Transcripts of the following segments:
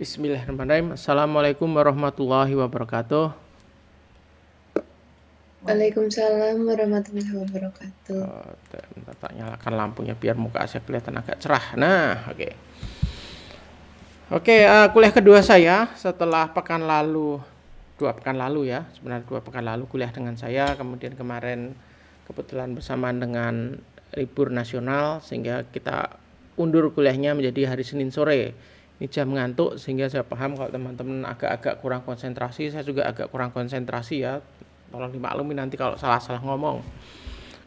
Bismillahirrahmanirrahim. Assalamualaikum warahmatullahi wabarakatuh. Waalaikumsalam warahmatullahi wabarakatuh. Oh, bentar, tak nyalakan lampunya biar muka saya kelihatan agak cerah. Nah, oke. Okay. Oke, okay, uh, eh, kuliah kedua saya setelah pekan lalu dua pekan lalu ya, sebenarnya dua pekan lalu kuliah dengan saya, kemudian kemarin kebetulan bersamaan dengan libur nasional sehingga kita undur kuliahnya menjadi hari Senin sore ini jam ngantuk sehingga saya paham kalau teman-teman agak-agak kurang konsentrasi saya juga agak kurang konsentrasi ya tolong dimaklumi nanti kalau salah-salah ngomong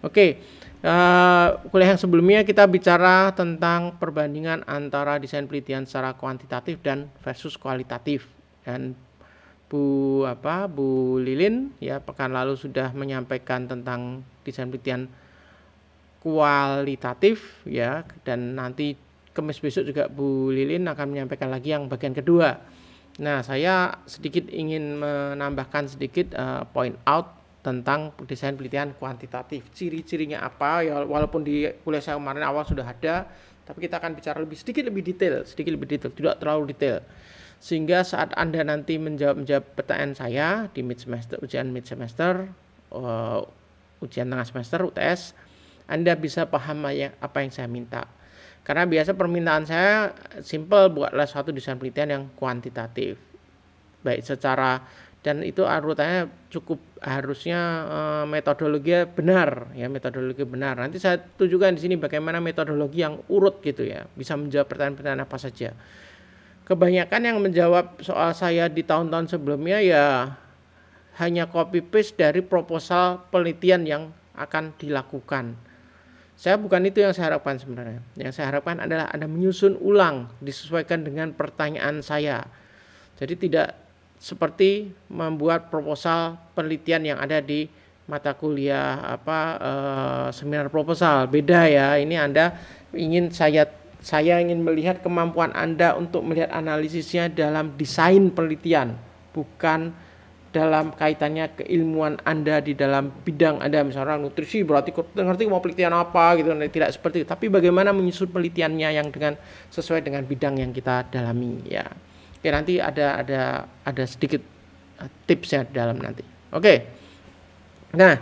oke okay. uh, eh, kuliah yang sebelumnya kita bicara tentang perbandingan antara desain penelitian secara kuantitatif dan versus kualitatif dan Bu apa Bu Lilin ya pekan lalu sudah menyampaikan tentang desain penelitian kualitatif ya dan nanti Kemis besok juga Bu Lilin akan menyampaikan lagi yang bagian kedua. Nah, saya sedikit ingin menambahkan sedikit uh, point out tentang desain penelitian kuantitatif. Ciri-cirinya apa? Ya walaupun di kuliah saya kemarin awal sudah ada, tapi kita akan bicara lebih sedikit lebih detail, sedikit lebih detail, tidak terlalu detail. Sehingga saat Anda nanti menjawab-menjawab pertanyaan saya di mid semester, ujian mid semester, uh, ujian tengah semester UTS, Anda bisa paham apa yang saya minta. Karena biasa permintaan saya simple buatlah suatu desain penelitian yang kuantitatif. Baik secara dan itu urutannya cukup harusnya e, metodologi benar ya metodologi benar nanti saya tunjukkan di sini bagaimana metodologi yang urut gitu ya bisa menjawab pertanyaan-pertanyaan apa saja kebanyakan yang menjawab soal saya di tahun-tahun sebelumnya ya hanya copy paste dari proposal penelitian yang akan dilakukan saya bukan itu yang saya harapkan sebenarnya. Yang saya harapkan adalah Anda menyusun ulang disesuaikan dengan pertanyaan saya. Jadi tidak seperti membuat proposal penelitian yang ada di mata kuliah apa e, seminar proposal. Beda ya. Ini Anda ingin saya saya ingin melihat kemampuan Anda untuk melihat analisisnya dalam desain penelitian, bukan dalam kaitannya keilmuan Anda di dalam bidang Anda misalnya nutrisi berarti ngerti mau penelitian apa gitu kan, tidak seperti itu tapi bagaimana menyusun penelitiannya yang dengan sesuai dengan bidang yang kita dalami ya. Oke nanti ada ada ada sedikit eh, tipsnya di dalam nanti. Oke. Nah,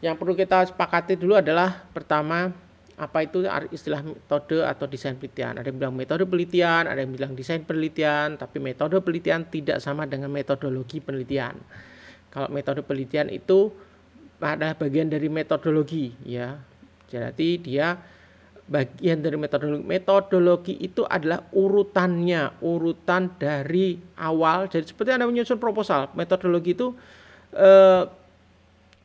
yang perlu kita sepakati dulu adalah pertama apa itu istilah metode atau desain penelitian. Ada yang bilang metode penelitian, ada yang bilang desain penelitian, tapi metode penelitian tidak sama dengan metodologi penelitian. Kalau metode penelitian itu adalah bagian dari metodologi ya. Jadi dia bagian dari metodologi. Metodologi itu adalah urutannya, urutan dari awal. Jadi seperti Anda menyusun proposal, metodologi itu eh,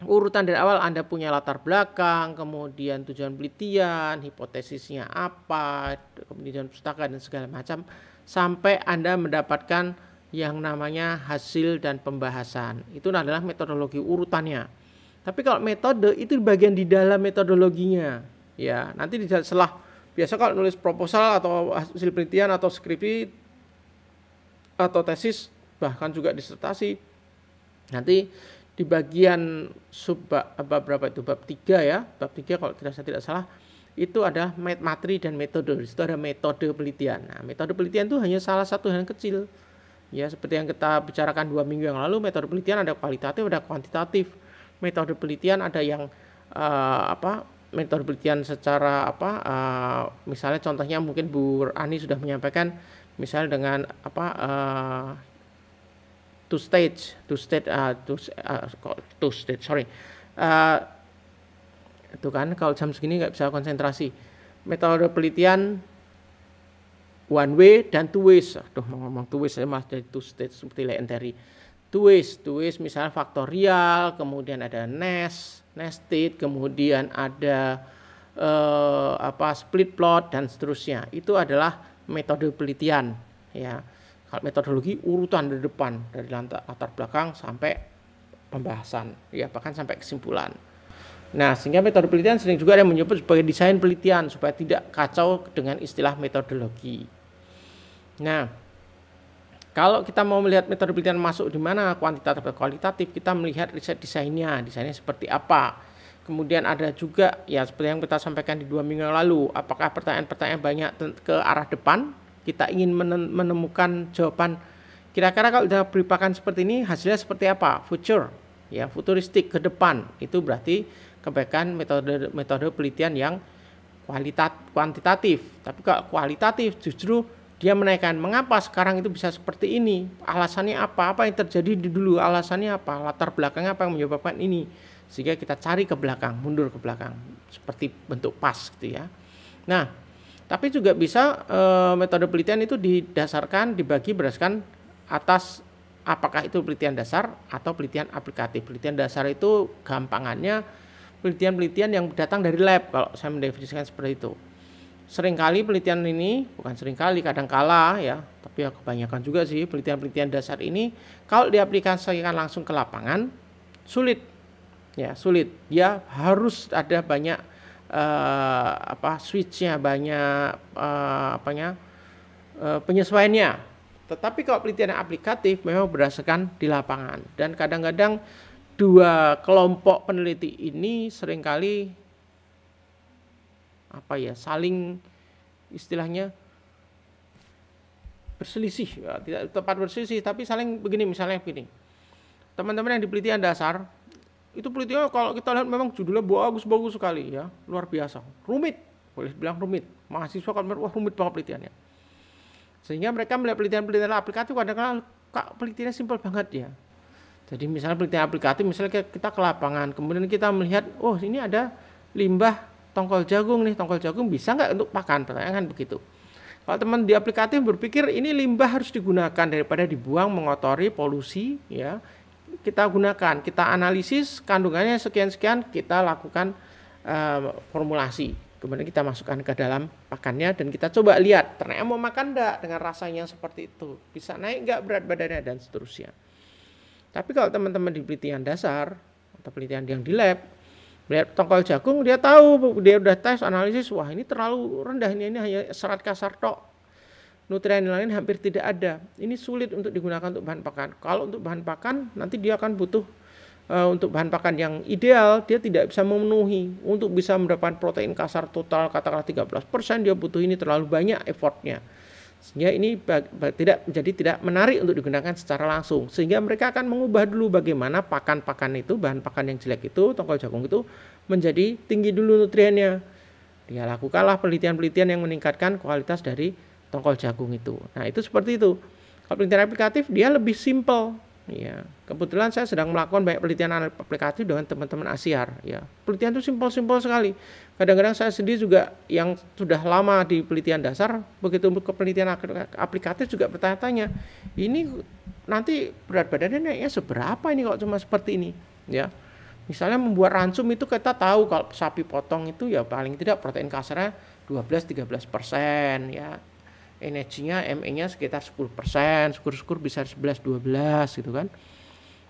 urutan dari awal Anda punya latar belakang, kemudian tujuan penelitian, hipotesisnya apa, kemudian pustaka dan segala macam sampai Anda mendapatkan yang namanya hasil dan pembahasan. Itu adalah metodologi urutannya. Tapi kalau metode itu bagian di dalam metodologinya, ya. Nanti di setelah biasa kalau nulis proposal atau hasil penelitian atau skripsi atau tesis bahkan juga disertasi nanti di bagian sub bab berapa itu bab 3 ya bab 3 kalau tidak saya tidak salah itu adalah materi dan metode di ada metode penelitian nah metode penelitian itu hanya salah satu yang kecil ya seperti yang kita bicarakan dua minggu yang lalu metode penelitian ada kualitatif ada kuantitatif metode penelitian ada yang uh, apa metode penelitian secara apa uh, misalnya contohnya mungkin Bu Ani sudah menyampaikan misalnya dengan apa uh, two stage two stage uh, two, uh, two stage sorry uh, itu kan kalau jam segini nggak bisa konsentrasi metode penelitian one way dan two ways aduh mau ngomong two ways saya masih dari two stage seperti enteri two ways two ways misalnya faktorial kemudian ada nest nested kemudian ada eh, apa split plot dan seterusnya itu adalah metode penelitian ya kalau metodologi urutan dari depan dari latar belakang sampai pembahasan ya bahkan sampai kesimpulan Nah, sehingga metode penelitian sering juga ada yang menyebut sebagai desain penelitian supaya tidak kacau dengan istilah metodologi. Nah, kalau kita mau melihat metode penelitian masuk di mana kuantitatif atau kualitatif, kita melihat riset desainnya, desainnya seperti apa. Kemudian ada juga ya seperti yang kita sampaikan di dua minggu lalu, apakah pertanyaan-pertanyaan banyak ke arah depan kita ingin menemukan jawaban kira-kira kalau sudah beripakan seperti ini hasilnya seperti apa future ya futuristik ke depan itu berarti kebaikan metode metode penelitian yang kualitat kuantitatif tapi kalau kualitatif justru dia menaikkan mengapa sekarang itu bisa seperti ini alasannya apa apa yang terjadi di dulu alasannya apa latar belakangnya apa yang menyebabkan ini sehingga kita cari ke belakang mundur ke belakang seperti bentuk pas gitu ya nah tapi juga bisa e, metode penelitian itu didasarkan dibagi berdasarkan atas apakah itu penelitian dasar atau penelitian aplikatif. Penelitian dasar itu gampangannya penelitian-penelitian yang datang dari lab kalau saya mendefinisikan seperti itu. Seringkali penelitian ini bukan seringkali kadang kala ya, tapi ya kebanyakan juga sih penelitian-penelitian dasar ini kalau diaplikasikan langsung ke lapangan sulit. Ya, sulit. Ya harus ada banyak uh, apa switchnya banyak uh, apanya uh, penyesuaiannya tetapi kalau penelitian yang aplikatif memang berdasarkan di lapangan dan kadang-kadang dua kelompok peneliti ini seringkali apa ya saling istilahnya berselisih tidak tepat berselisih tapi saling begini misalnya begini teman-teman yang di penelitian dasar itu politiknya oh, kalau kita lihat memang judulnya bagus-bagus sekali ya, luar biasa. Rumit, boleh bilang rumit. Mahasiswa kan wah rumit banget penelitiannya. Sehingga mereka melihat penelitian-penelitian aplikatif kadang-kadang kak penelitiannya simpel banget ya. Jadi misalnya penelitian aplikatif misalnya kita ke lapangan, kemudian kita melihat, oh ini ada limbah tongkol jagung nih, tongkol jagung bisa nggak untuk pakan? Pertanyaan kan begitu. Kalau teman di aplikatif berpikir ini limbah harus digunakan daripada dibuang mengotori polusi ya kita gunakan, kita analisis kandungannya sekian-sekian, kita lakukan uh, formulasi. Kemudian kita masukkan ke dalam pakannya dan kita coba lihat ternyata mau makan enggak dengan rasanya seperti itu. Bisa naik enggak berat badannya dan seterusnya. Tapi kalau teman-teman di penelitian dasar atau penelitian yang di lab melihat tongkol jagung dia tahu dia udah tes analisis wah ini terlalu rendah ini, ini hanya serat kasar tok nutrien yang lain hampir tidak ada. Ini sulit untuk digunakan untuk bahan pakan. Kalau untuk bahan pakan nanti dia akan butuh uh, untuk bahan pakan yang ideal dia tidak bisa memenuhi. Untuk bisa mendapatkan protein kasar total katakanlah 13% dia butuh ini terlalu banyak effortnya. Sehingga ini tidak menjadi tidak menarik untuk digunakan secara langsung. Sehingga mereka akan mengubah dulu bagaimana pakan-pakan itu, bahan pakan yang jelek itu, tongkol jagung itu menjadi tinggi dulu nutriennya. Dia lakukanlah penelitian-penelitian yang meningkatkan kualitas dari tongkol jagung itu. Nah, itu seperti itu. Kalau penelitian aplikatif dia lebih simple. Ya, kebetulan saya sedang melakukan banyak penelitian aplikatif dengan teman-teman Asiar. Ya, penelitian itu simpel-simpel sekali. Kadang-kadang saya sendiri juga yang sudah lama di penelitian dasar, begitu ke penelitian aplikatif juga bertanya-tanya, ini nanti berat badannya naiknya seberapa ini kalau cuma seperti ini? Ya, misalnya membuat ransum itu kita tahu kalau sapi potong itu ya paling tidak protein kasarnya 12-13 persen ya energinya ME-nya sekitar 10%, sekur sekur bisa 11 12 gitu kan.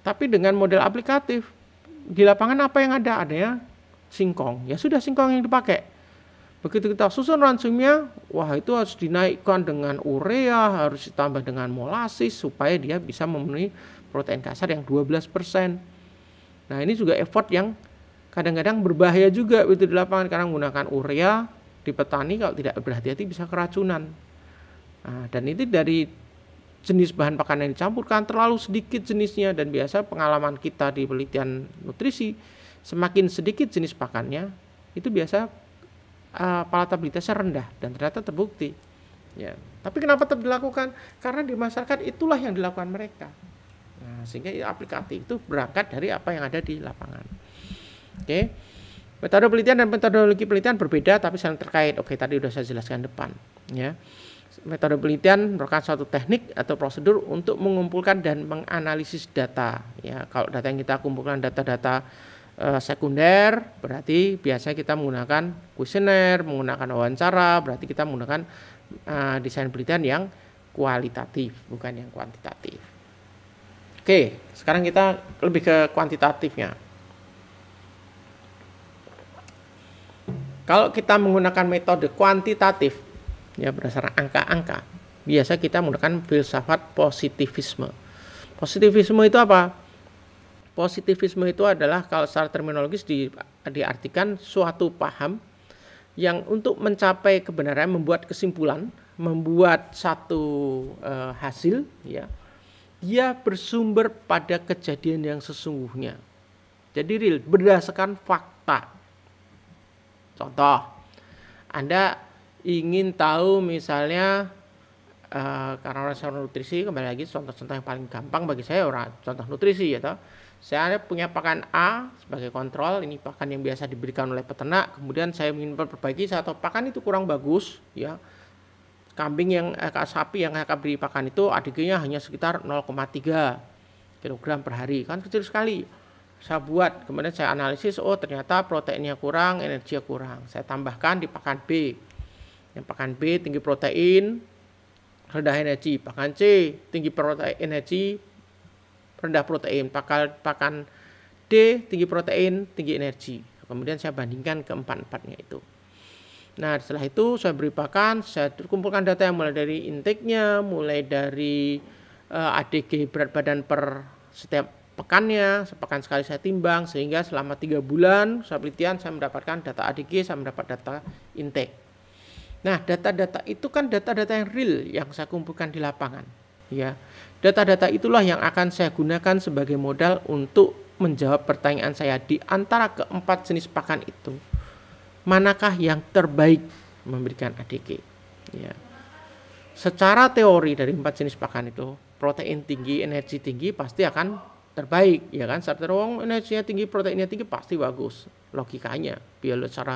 Tapi dengan model aplikatif di lapangan apa yang ada? Ada ya, singkong. Ya sudah singkong yang dipakai. Begitu kita susun ransumnya, wah itu harus dinaikkan dengan urea, harus ditambah dengan molasis supaya dia bisa memenuhi protein kasar yang 12%. Nah, ini juga effort yang kadang-kadang berbahaya juga itu di lapangan karena menggunakan urea di petani kalau tidak berhati-hati bisa keracunan Nah, dan itu dari jenis bahan pakan yang dicampurkan terlalu sedikit jenisnya dan biasa pengalaman kita di penelitian nutrisi semakin sedikit jenis pakannya itu biasa uh, palatabilitasnya rendah dan ternyata terbukti ya tapi kenapa tetap dilakukan karena di masyarakat itulah yang dilakukan mereka nah, sehingga aplikasi itu berangkat dari apa yang ada di lapangan oke okay. metode penelitian dan metodologi penelitian berbeda tapi saling terkait oke tadi sudah saya jelaskan depan ya Metode penelitian merupakan suatu teknik atau prosedur untuk mengumpulkan dan menganalisis data. Ya, kalau data yang kita kumpulkan data-data e, sekunder, berarti biasanya kita menggunakan kuesioner, menggunakan wawancara, berarti kita menggunakan e, desain penelitian yang kualitatif, bukan yang kuantitatif. Oke, sekarang kita lebih ke kuantitatifnya. Kalau kita menggunakan metode kuantitatif, ya berdasarkan angka-angka biasa kita menggunakan filsafat positivisme positivisme itu apa positivisme itu adalah kalau secara terminologis di, diartikan suatu paham yang untuk mencapai kebenaran membuat kesimpulan membuat satu uh, hasil ya dia bersumber pada kejadian yang sesungguhnya jadi real berdasarkan fakta contoh anda ingin tahu misalnya uh, karena orang nutrisi kembali lagi contoh-contoh yang paling gampang bagi saya orang contoh nutrisi ya toh saya ada punya pakan A sebagai kontrol ini pakan yang biasa diberikan oleh peternak kemudian saya ingin memperbaiki satu pakan itu kurang bagus ya kambing yang eh, sapi yang akan beri pakan itu adiknya hanya sekitar 0,3 kg per hari kan kecil sekali saya buat kemudian saya analisis oh ternyata proteinnya kurang energinya kurang saya tambahkan di pakan B yang pakan B tinggi protein, rendah energi. Pakan C tinggi protein energi, rendah protein. Pakan pakan D tinggi protein, tinggi energi. Kemudian saya bandingkan ke keempat-empatnya itu. Nah, setelah itu saya beri pakan, saya kumpulkan data yang mulai dari intake-nya, mulai dari uh, eh, ADG berat badan per setiap pekannya, sepekan sekali saya timbang, sehingga selama tiga bulan saya pelitian, saya mendapatkan data ADG, saya mendapat data intake. Nah, data-data itu kan data-data yang real yang saya kumpulkan di lapangan, ya. Data-data itulah yang akan saya gunakan sebagai modal untuk menjawab pertanyaan saya di antara keempat jenis pakan itu. Manakah yang terbaik memberikan ADG? Ya. Secara teori dari empat jenis pakan itu, protein tinggi, energi tinggi pasti akan terbaik, ya kan? Saat wong oh, energinya tinggi, proteinnya tinggi pasti bagus logikanya, biar secara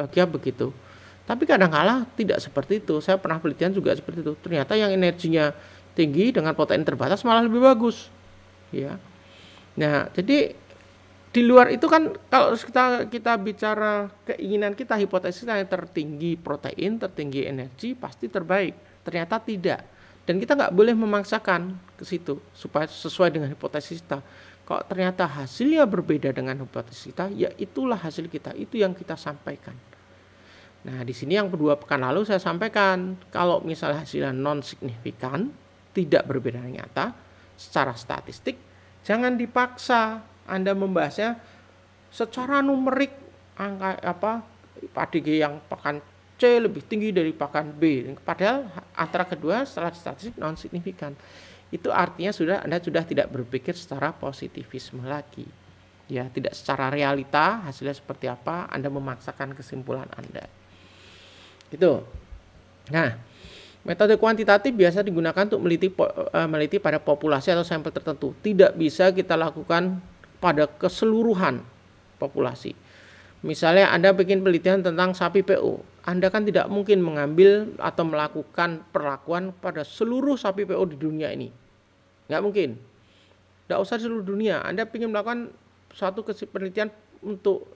logika begitu. Tapi kadang-kala tidak seperti itu. Saya pernah penelitian juga seperti itu. Ternyata yang energinya tinggi dengan protein terbatas malah lebih bagus. Ya. Nah, jadi di luar itu kan kalau kita kita bicara keinginan kita hipotesis yang tertinggi protein, tertinggi energi pasti terbaik. Ternyata tidak. Dan kita nggak boleh memaksakan ke situ supaya sesuai dengan hipotesis kita. Kalau ternyata hasilnya berbeda dengan hipotesis kita, ya itulah hasil kita, itu yang kita sampaikan. Nah, di sini yang kedua pekan lalu saya sampaikan, kalau misalnya hasilnya non signifikan, tidak berbeda nyata secara statistik, jangan dipaksa Anda membahasnya secara numerik angka apa PDG yang pekan C lebih tinggi dari pekan B. Padahal antara kedua secara statistik non signifikan. Itu artinya sudah Anda sudah tidak berpikir secara positivisme lagi. Ya, tidak secara realita hasilnya seperti apa, Anda memaksakan kesimpulan Anda. Gitu. Nah, Metode kuantitatif biasa digunakan untuk meliti, eh, meliti pada populasi atau sampel tertentu. Tidak bisa kita lakukan pada keseluruhan populasi. Misalnya Anda bikin penelitian tentang sapi PO. Anda kan tidak mungkin mengambil atau melakukan perlakuan pada seluruh sapi PO di dunia ini. Nggak mungkin. Nggak usah seluruh dunia. Anda ingin melakukan suatu penelitian untuk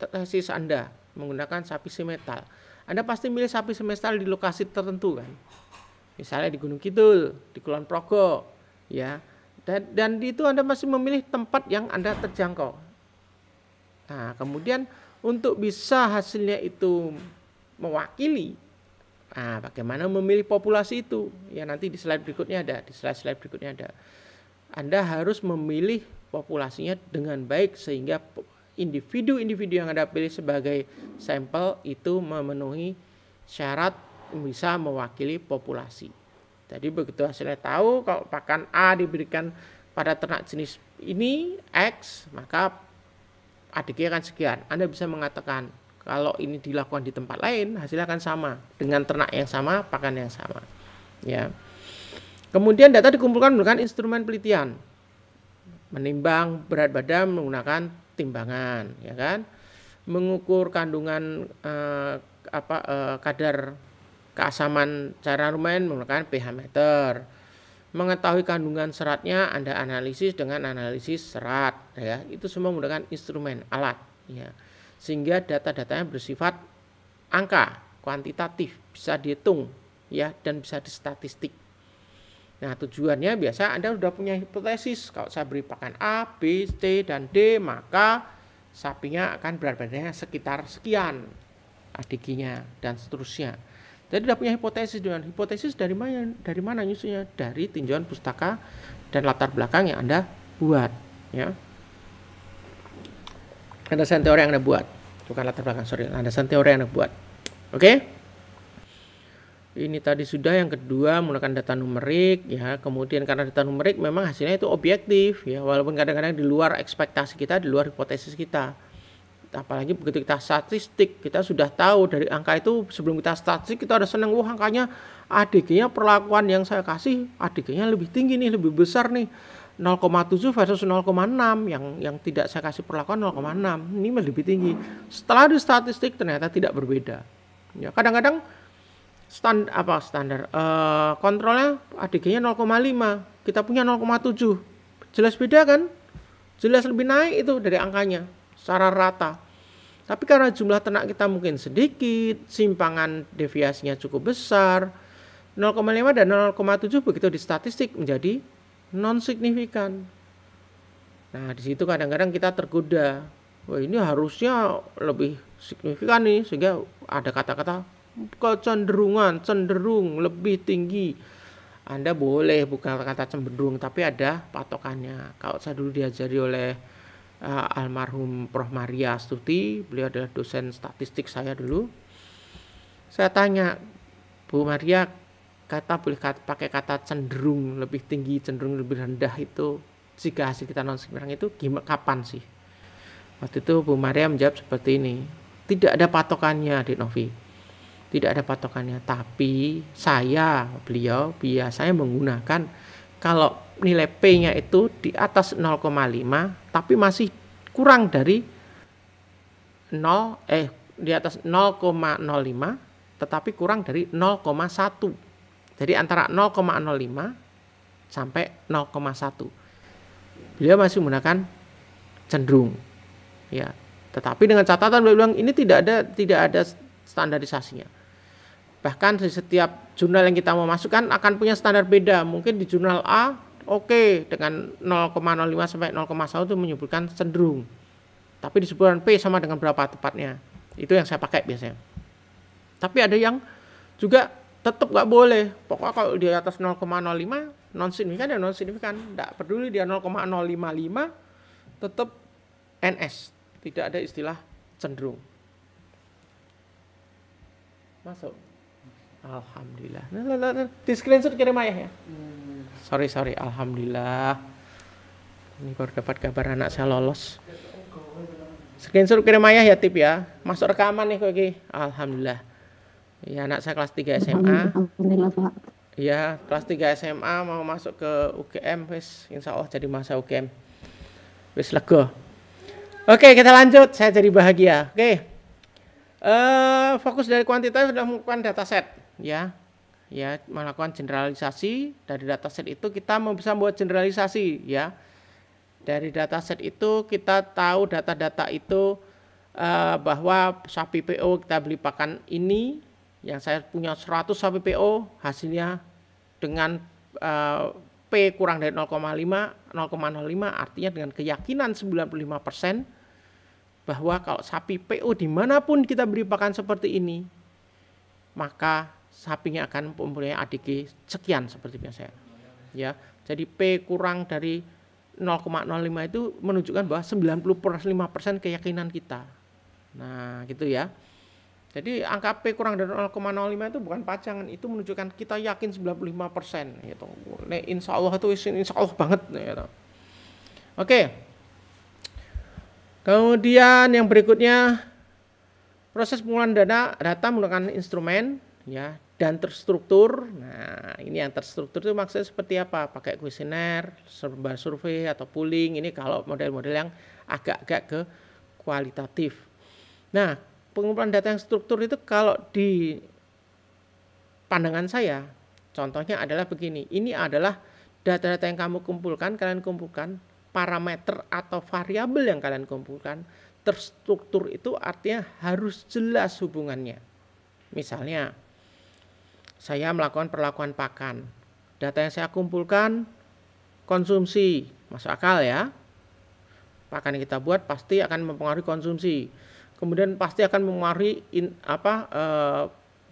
tesis Anda menggunakan sapi simetal anda pasti milih sapi semestal di lokasi tertentu kan. Misalnya di Gunung Kidul, di Kulon Progo, ya. Dan, dan itu Anda masih memilih tempat yang Anda terjangkau. Nah, kemudian untuk bisa hasilnya itu mewakili Nah, bagaimana memilih populasi itu? Ya nanti di slide berikutnya ada, di slide-slide berikutnya ada. Anda harus memilih populasinya dengan baik sehingga individu-individu yang Anda pilih sebagai sampel itu memenuhi syarat bisa mewakili populasi. Jadi begitu hasilnya tahu kalau pakan A diberikan pada ternak jenis ini X, maka adiknya akan sekian. Anda bisa mengatakan kalau ini dilakukan di tempat lain hasilnya akan sama dengan ternak yang sama, pakan yang sama. Ya. Kemudian data dikumpulkan menggunakan instrumen penelitian menimbang berat badan menggunakan timbangan ya kan mengukur kandungan eh, apa eh, kadar keasaman cara rumen menggunakan pH meter mengetahui kandungan seratnya Anda analisis dengan analisis serat ya itu semua menggunakan instrumen alat ya sehingga data-datanya bersifat angka kuantitatif bisa dihitung ya dan bisa di statistik. Nah, tujuannya biasa Anda sudah punya hipotesis. Kalau saya beri pakan A, B, C, dan D, maka sapinya akan berat badannya sekitar sekian adikinya dan seterusnya. Jadi sudah punya hipotesis dengan hipotesis dari mana dari mana nyusunya Dari tinjauan pustaka dan latar belakang yang Anda buat, ya. Landasan teori yang Anda buat, bukan latar belakang, sorry, landasan teori yang Anda buat. Oke? Okay? ini tadi sudah yang kedua menggunakan data numerik ya kemudian karena data numerik memang hasilnya itu objektif ya walaupun kadang-kadang di luar ekspektasi kita di luar hipotesis kita apalagi begitu kita statistik kita sudah tahu dari angka itu sebelum kita statistik kita sudah senang wah angkanya adiknya perlakuan yang saya kasih adiknya lebih tinggi nih lebih besar nih 0,7 versus 0,6 yang yang tidak saya kasih perlakuan 0,6 ini lebih tinggi setelah di statistik ternyata tidak berbeda ya kadang-kadang stand apa standar uh, kontrolnya ADG-nya 0,5 kita punya 0,7 jelas beda kan jelas lebih naik itu dari angkanya secara rata tapi karena jumlah ternak kita mungkin sedikit simpangan deviasinya cukup besar 0,5 dan 0,7 begitu di statistik menjadi non signifikan nah di situ kadang-kadang kita tergoda wah ini harusnya lebih signifikan nih sehingga ada kata-kata kecenderungan cenderung lebih tinggi anda boleh bukan kata cenderung tapi ada patokannya kalau saya dulu diajari oleh uh, almarhum Prof Maria Astuti beliau adalah dosen statistik saya dulu saya tanya Bu Maria kata boleh kata, pakai kata cenderung lebih tinggi cenderung lebih rendah itu jika hasil kita non sekarang itu gimana kapan sih waktu itu Bu Maria menjawab seperti ini tidak ada patokannya di Novi tidak ada patokannya tapi saya beliau biasanya menggunakan kalau nilai P-nya itu di atas 0,5 tapi masih kurang dari 0 eh di atas 0,05 tetapi kurang dari 0,1 jadi antara 0,05 sampai 0,1 beliau masih menggunakan cenderung ya tetapi dengan catatan beliau bilang ini tidak ada tidak ada standarisasinya Bahkan di setiap jurnal yang kita mau masukkan akan punya standar beda. Mungkin di jurnal A oke okay, dengan 0,05 sampai 0,1 itu menyebutkan cenderung. Tapi di sebutan P sama dengan berapa tepatnya. Itu yang saya pakai biasanya. Tapi ada yang juga tetap nggak boleh. Pokoknya kalau di atas 0,05 non signifikan ya non signifikan. nggak peduli dia 0,055 tetap NS. Tidak ada istilah cenderung. Masuk. Alhamdulillah. Nah, nah, nah, nah, di screenshot kirim ayah ya. Hmm. Sorry sorry. Alhamdulillah. Ini baru dapat kabar anak saya lolos. Screenshot kirim ayah ya tip ya. Masuk rekaman nih kok Alhamdulillah. Ya anak saya kelas 3 SMA. Iya Ya kelas 3 SMA mau masuk ke UGM wis insya Allah jadi masa UGM. Wis lego. Oke kita lanjut. Saya jadi bahagia. Oke. Uh, fokus dari kuantitas sudah melakukan data set ya ya melakukan generalisasi dari dataset itu kita bisa membuat generalisasi ya dari dataset itu kita tahu data-data itu uh, bahwa sapi PO kita beli pakan ini yang saya punya 100 sapi PO hasilnya dengan uh, P kurang dari 0,5 0,05 artinya dengan keyakinan 95% bahwa kalau sapi PO dimanapun kita beri pakan seperti ini maka sapinya akan mempunyai ADG sekian seperti biasa. Ya. Jadi P kurang dari 0,05 itu menunjukkan bahwa 95% keyakinan kita. Nah, gitu ya. Jadi angka P kurang dari 0,05 itu bukan pajangan, itu menunjukkan kita yakin 95% gitu. Nah, insya Allah itu insya Allah banget gitu. Oke. Kemudian yang berikutnya proses pengumpulan dana data menggunakan instrumen ya dan terstruktur. Nah, ini yang terstruktur itu maksudnya seperti apa? Pakai kuesioner, serba survei atau polling. Ini kalau model-model yang agak-agak ke kualitatif. Nah, pengumpulan data yang struktur itu kalau di pandangan saya, contohnya adalah begini. Ini adalah data-data yang kamu kumpulkan, kalian kumpulkan parameter atau variabel yang kalian kumpulkan terstruktur itu artinya harus jelas hubungannya. Misalnya, saya melakukan perlakuan pakan. Data yang saya kumpulkan konsumsi, masuk akal ya. Pakan yang kita buat pasti akan mempengaruhi konsumsi. Kemudian pasti akan mempengaruhi in, apa e,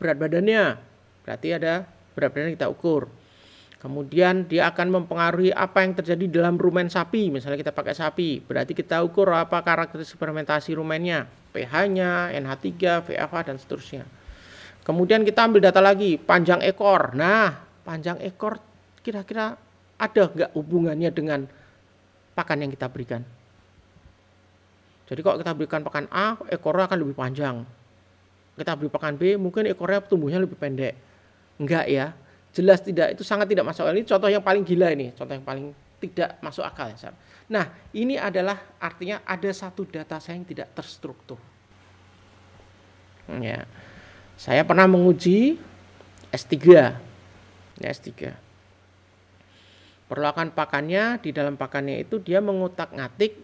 berat badannya. Berarti ada berat badan yang kita ukur. Kemudian dia akan mempengaruhi apa yang terjadi dalam rumen sapi. Misalnya kita pakai sapi, berarti kita ukur apa karakteristik fermentasi rumennya, pH-nya, NH3, VFA dan seterusnya. Kemudian kita ambil data lagi, panjang ekor. Nah, panjang ekor kira-kira ada nggak hubungannya dengan pakan yang kita berikan? Jadi kalau kita berikan pakan A, ekornya akan lebih panjang. Kita beri pakan B, mungkin ekornya tumbuhnya lebih pendek. Enggak ya, jelas tidak, itu sangat tidak masuk akal. Ini contoh yang paling gila ini, contoh yang paling tidak masuk akal. Ya, nah, ini adalah artinya ada satu data saya yang tidak terstruktur. Ya. Yeah saya pernah menguji S3. Ya, S3. Perlakuan pakannya, di dalam pakannya itu dia mengutak ngatik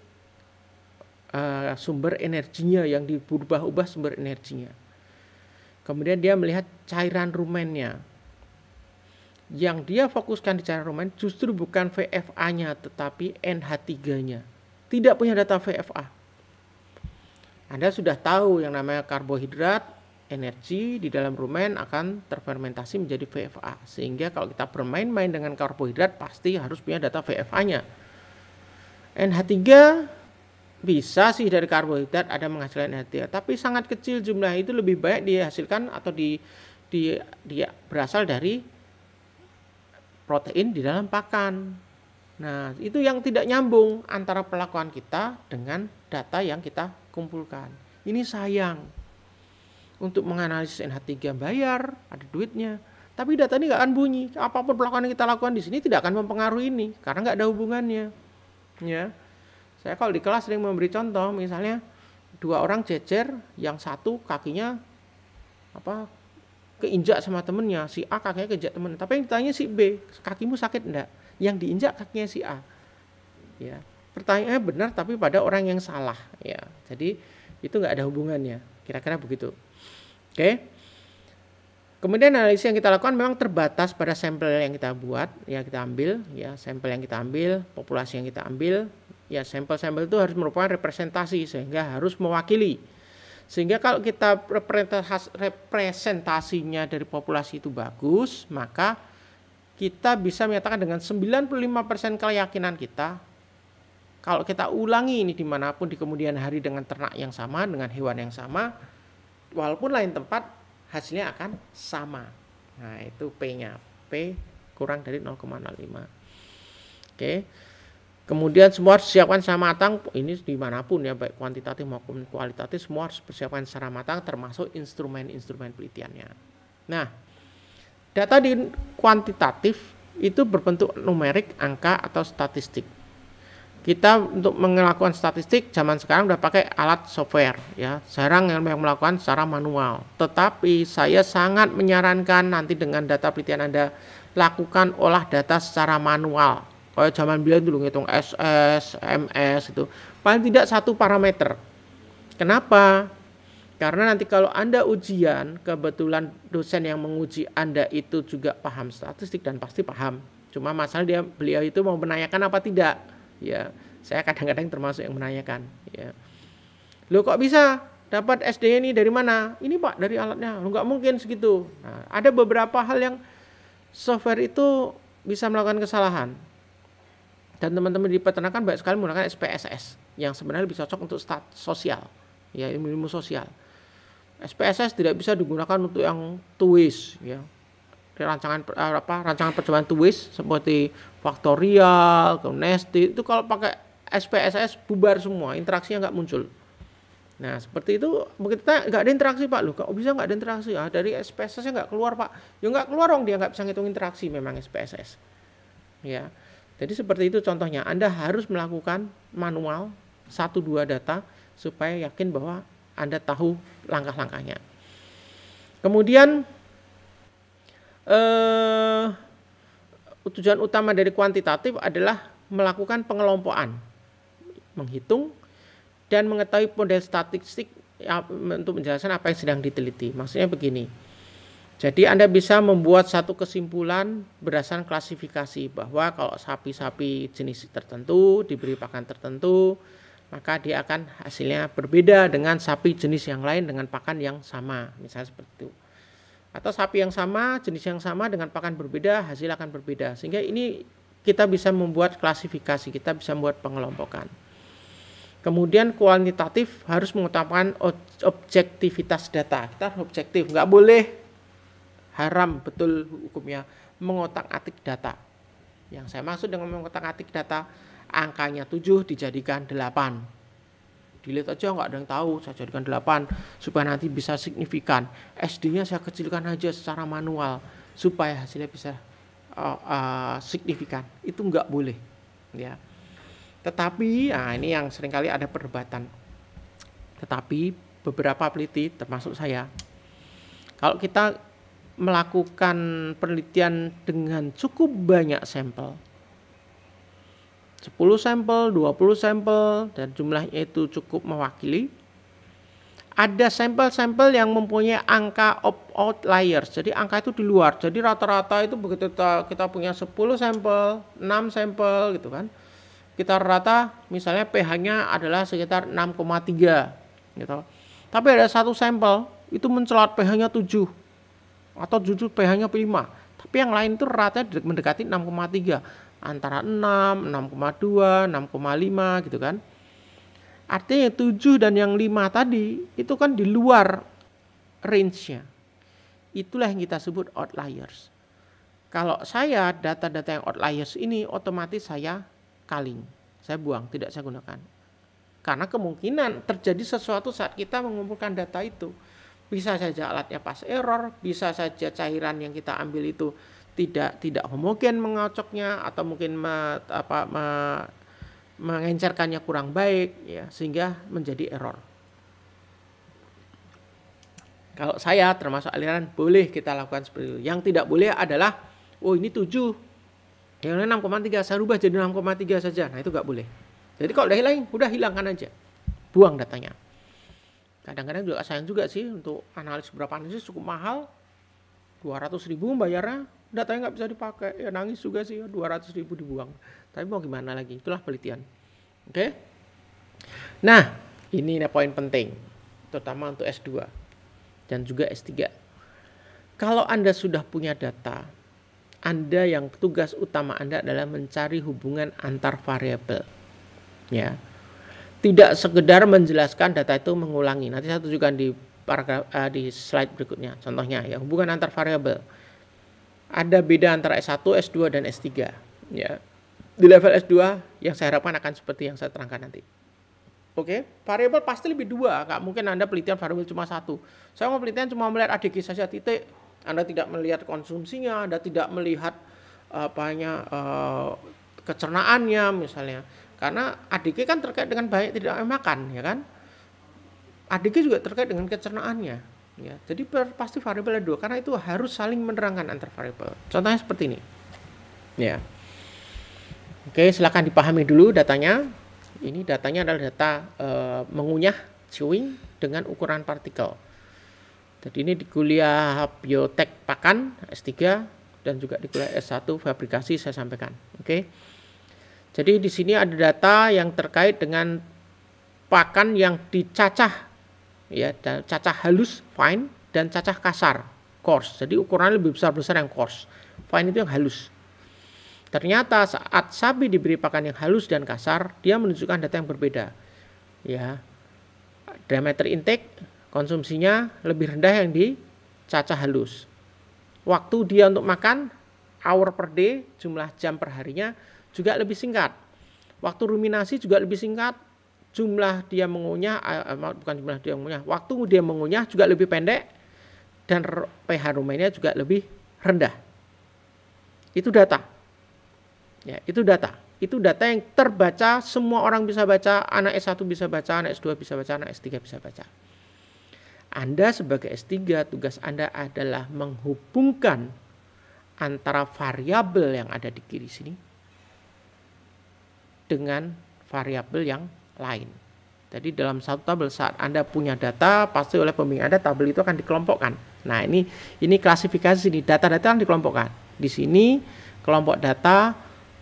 uh, eh, sumber energinya yang diubah-ubah sumber energinya. Kemudian dia melihat cairan rumennya. Yang dia fokuskan di cairan rumen justru bukan VFA-nya tetapi NH3-nya. Tidak punya data VFA. Anda sudah tahu yang namanya karbohidrat energi di dalam rumen akan terfermentasi menjadi VFA. Sehingga kalau kita bermain-main dengan karbohidrat pasti harus punya data VFA-nya. NH3 bisa sih dari karbohidrat ada menghasilkan NH3, tapi sangat kecil jumlah itu lebih banyak dihasilkan atau di di dia berasal dari protein di dalam pakan. Nah, itu yang tidak nyambung antara perlakuan kita dengan data yang kita kumpulkan. Ini sayang untuk menganalisis NH3 bayar, ada duitnya. Tapi data ini nggak akan bunyi. Apapun pelakuan yang kita lakukan di sini tidak akan mempengaruhi ini karena nggak ada hubungannya. Ya. Saya kalau di kelas sering memberi contoh, misalnya dua orang jejer, yang satu kakinya apa keinjak sama temennya, si A kakinya keinjak temen. Tapi yang ditanya si B, kakimu sakit enggak? Yang diinjak kakinya si A. Ya. Pertanyaannya benar tapi pada orang yang salah, ya. Jadi itu nggak ada hubungannya. Kira-kira begitu. Oke. Kemudian analisis yang kita lakukan memang terbatas pada sampel yang kita buat, ya kita ambil, ya sampel yang kita ambil, populasi yang kita ambil, ya sampel-sampel itu harus merupakan representasi sehingga harus mewakili. Sehingga kalau kita representasinya dari populasi itu bagus, maka kita bisa menyatakan dengan 95% keyakinan kita kalau kita ulangi ini dimanapun di kemudian hari dengan ternak yang sama, dengan hewan yang sama, walaupun lain tempat hasilnya akan sama nah itu P-nya P kurang dari 0,05 oke kemudian semua harus disiapkan secara matang ini dimanapun ya baik kuantitatif maupun kualitatif semua harus secara matang termasuk instrumen-instrumen penelitiannya nah data di kuantitatif itu berbentuk numerik angka atau statistik kita untuk melakukan statistik zaman sekarang udah pakai alat software ya jarang yang melakukan secara manual tetapi saya sangat menyarankan nanti dengan data penelitian Anda lakukan olah data secara manual kalau zaman bila dulu ngitung SS, MS itu paling tidak satu parameter kenapa? karena nanti kalau Anda ujian kebetulan dosen yang menguji Anda itu juga paham statistik dan pasti paham cuma masalah dia beliau itu mau menanyakan apa tidak ya saya kadang-kadang termasuk yang menanyakan ya lo kok bisa dapat SD ini dari mana ini pak dari alatnya lo nggak mungkin segitu nah, ada beberapa hal yang software itu bisa melakukan kesalahan dan teman-teman di peternakan banyak sekali menggunakan SPSS yang sebenarnya lebih cocok untuk stat sosial ya ilmu ilmu sosial SPSS tidak bisa digunakan untuk yang tuis ya rancangan eh, apa rancangan percobaan tulis seperti faktorial, nesti itu kalau pakai SPSS bubar semua, interaksinya nggak muncul. Nah seperti itu begitu nggak ada interaksi pak loh, kok bisa nggak ada interaksi ah dari spss nggak keluar pak, ya nggak keluar dong dia nggak bisa ngitung interaksi memang SPSS. Ya, jadi seperti itu contohnya. Anda harus melakukan manual satu dua data supaya yakin bahwa Anda tahu langkah-langkahnya. Kemudian eh, tujuan utama dari kuantitatif adalah melakukan pengelompokan, menghitung dan mengetahui model statistik ya, untuk menjelaskan apa yang sedang diteliti. Maksudnya begini. Jadi Anda bisa membuat satu kesimpulan berdasarkan klasifikasi bahwa kalau sapi-sapi jenis tertentu diberi pakan tertentu, maka dia akan hasilnya berbeda dengan sapi jenis yang lain dengan pakan yang sama, misalnya seperti itu atau sapi yang sama, jenis yang sama dengan pakan berbeda, hasil akan berbeda. Sehingga ini kita bisa membuat klasifikasi, kita bisa membuat pengelompokan. Kemudian kualitatif harus mengutamakan objektivitas data. Kita harus objektif, nggak boleh haram betul hukumnya mengotak-atik data. Yang saya maksud dengan mengotak-atik data, angkanya 7 dijadikan 8 dilihat aja nggak ada yang tahu saya jadikan 8 supaya nanti bisa signifikan SD-nya saya kecilkan aja secara manual supaya hasilnya bisa uh, uh, signifikan itu nggak boleh ya tetapi nah ini yang seringkali ada perdebatan tetapi beberapa peliti termasuk saya kalau kita melakukan penelitian dengan cukup banyak sampel 10 sampel, 20 sampel dan jumlahnya itu cukup mewakili. Ada sampel-sampel yang mempunyai angka outliers. Jadi angka itu di luar. Jadi rata-rata itu begitu kita, punya 10 sampel, 6 sampel gitu kan. Kita rata misalnya pH-nya adalah sekitar 6,3 gitu. Tapi ada satu sampel itu mencelat pH-nya 7 atau jujur pH-nya 5. Tapi yang lain itu rata mendekati 6,3 antara 6, 6,2, 6,5 gitu kan. Artinya 7 dan yang 5 tadi itu kan di luar range-nya. Itulah yang kita sebut outliers. Kalau saya data-data yang outliers ini otomatis saya kaling. Saya buang, tidak saya gunakan. Karena kemungkinan terjadi sesuatu saat kita mengumpulkan data itu. Bisa saja alatnya pas error, bisa saja cairan yang kita ambil itu tidak tidak homogen mengocoknya atau mungkin me, apa me, mengencerkannya kurang baik ya sehingga menjadi error. Kalau saya termasuk aliran boleh kita lakukan seperti itu. Yang tidak boleh adalah oh ini 7 yang lain 6,3 saya rubah jadi 6,3 saja. Nah itu nggak boleh. Jadi kalau udah hilang, udah hilangkan aja, buang datanya. Kadang-kadang juga sayang juga sih untuk analis berapa analisis cukup mahal, 200 ribu bayarnya datanya nggak bisa dipakai ya nangis juga sih ya 200 ribu dibuang tapi mau gimana lagi itulah penelitian oke okay? nah ini poin penting terutama untuk S2 dan juga S3 kalau Anda sudah punya data anda yang tugas utama Anda adalah mencari hubungan antar variabel. Ya. Tidak sekedar menjelaskan data itu mengulangi. Nanti saya tunjukkan di paragraf uh, di slide berikutnya. Contohnya ya, hubungan antar variabel ada beda antara S1, S2 dan S3 ya. Di level S2 yang saya harapkan akan seperti yang saya terangkan nanti. Oke, okay? variabel pasti lebih dua, nggak mungkin Anda penelitian variabel cuma satu. Saya mau penelitian cuma melihat ADG saja titik, Anda tidak melihat konsumsinya, Anda tidak melihat apanya uh, kecernaannya misalnya. Karena ADG kan terkait dengan banyak tidak makan, ya kan? ADG juga terkait dengan kecernaannya ya jadi pasti variabel ada dua karena itu harus saling menerangkan antar variabel contohnya seperti ini ya oke silahkan dipahami dulu datanya ini datanya adalah data uh, mengunyah chewing dengan ukuran partikel jadi ini di kuliah biotek pakan S3 dan juga di kuliah S1 fabrikasi saya sampaikan oke jadi di sini ada data yang terkait dengan pakan yang dicacah ya cacah halus fine dan cacah kasar coarse jadi ukuran lebih besar besar yang coarse fine itu yang halus ternyata saat sapi diberi pakan yang halus dan kasar dia menunjukkan data yang berbeda ya diameter intake konsumsinya lebih rendah yang di cacah halus waktu dia untuk makan hour per day jumlah jam per harinya juga lebih singkat waktu ruminasi juga lebih singkat jumlah dia mengunyah eh, eh, bukan jumlah dia mengunyah waktu dia mengunyah juga lebih pendek dan pH rumennya juga lebih rendah itu data ya itu data itu data yang terbaca semua orang bisa baca anak S1 bisa baca anak S2 bisa baca anak S3 bisa baca anda sebagai S3 tugas Anda adalah menghubungkan antara variabel yang ada di kiri sini dengan variabel yang lain. Jadi dalam satu tabel saat Anda punya data, pasti oleh pembimbing Anda tabel itu akan dikelompokkan. Nah, ini ini klasifikasi di data-data yang dikelompokkan. Di sini kelompok data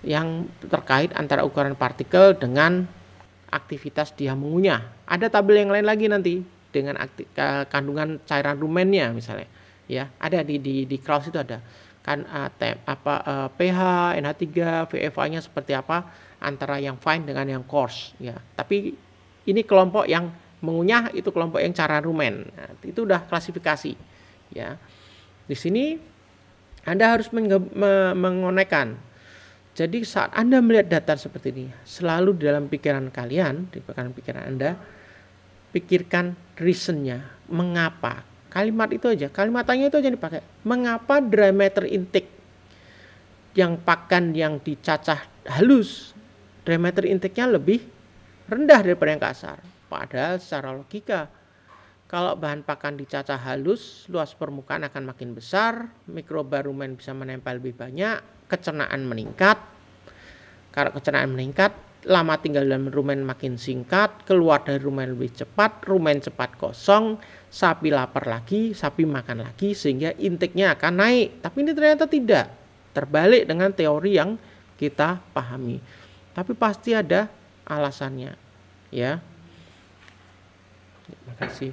yang terkait antara ukuran partikel dengan aktivitas dia mengunyah. Ada tabel yang lain lagi nanti dengan eh, kandungan cairan rumennya misalnya. Ya, ada di di di Klaus itu ada kan uh, apa uh, eh, pH, NH3, VFA-nya seperti apa antara yang fine dengan yang coarse ya. Tapi ini kelompok yang mengunyah itu kelompok yang cara rumen. Nah, itu udah klasifikasi ya. Di sini Anda harus mengonekan. Jadi saat Anda melihat data seperti ini, selalu di dalam pikiran kalian, di pikiran pikiran Anda, pikirkan reasonnya, mengapa, Kalimat itu aja, kalimat itu aja dipakai. Mengapa dry matter intake yang pakan yang dicacah halus, dry matter intake-nya lebih rendah daripada yang kasar. Padahal secara logika, kalau bahan pakan dicacah halus, luas permukaan akan makin besar, mikroba rumen bisa menempel lebih banyak, kecernaan meningkat. Kalau kecernaan meningkat, lama tinggal dalam rumen makin singkat, keluar dari rumen lebih cepat, rumen cepat kosong, sapi lapar lagi, sapi makan lagi sehingga intiknya akan naik. Tapi ini ternyata tidak. Terbalik dengan teori yang kita pahami. Tapi pasti ada alasannya, ya. Terima kasih.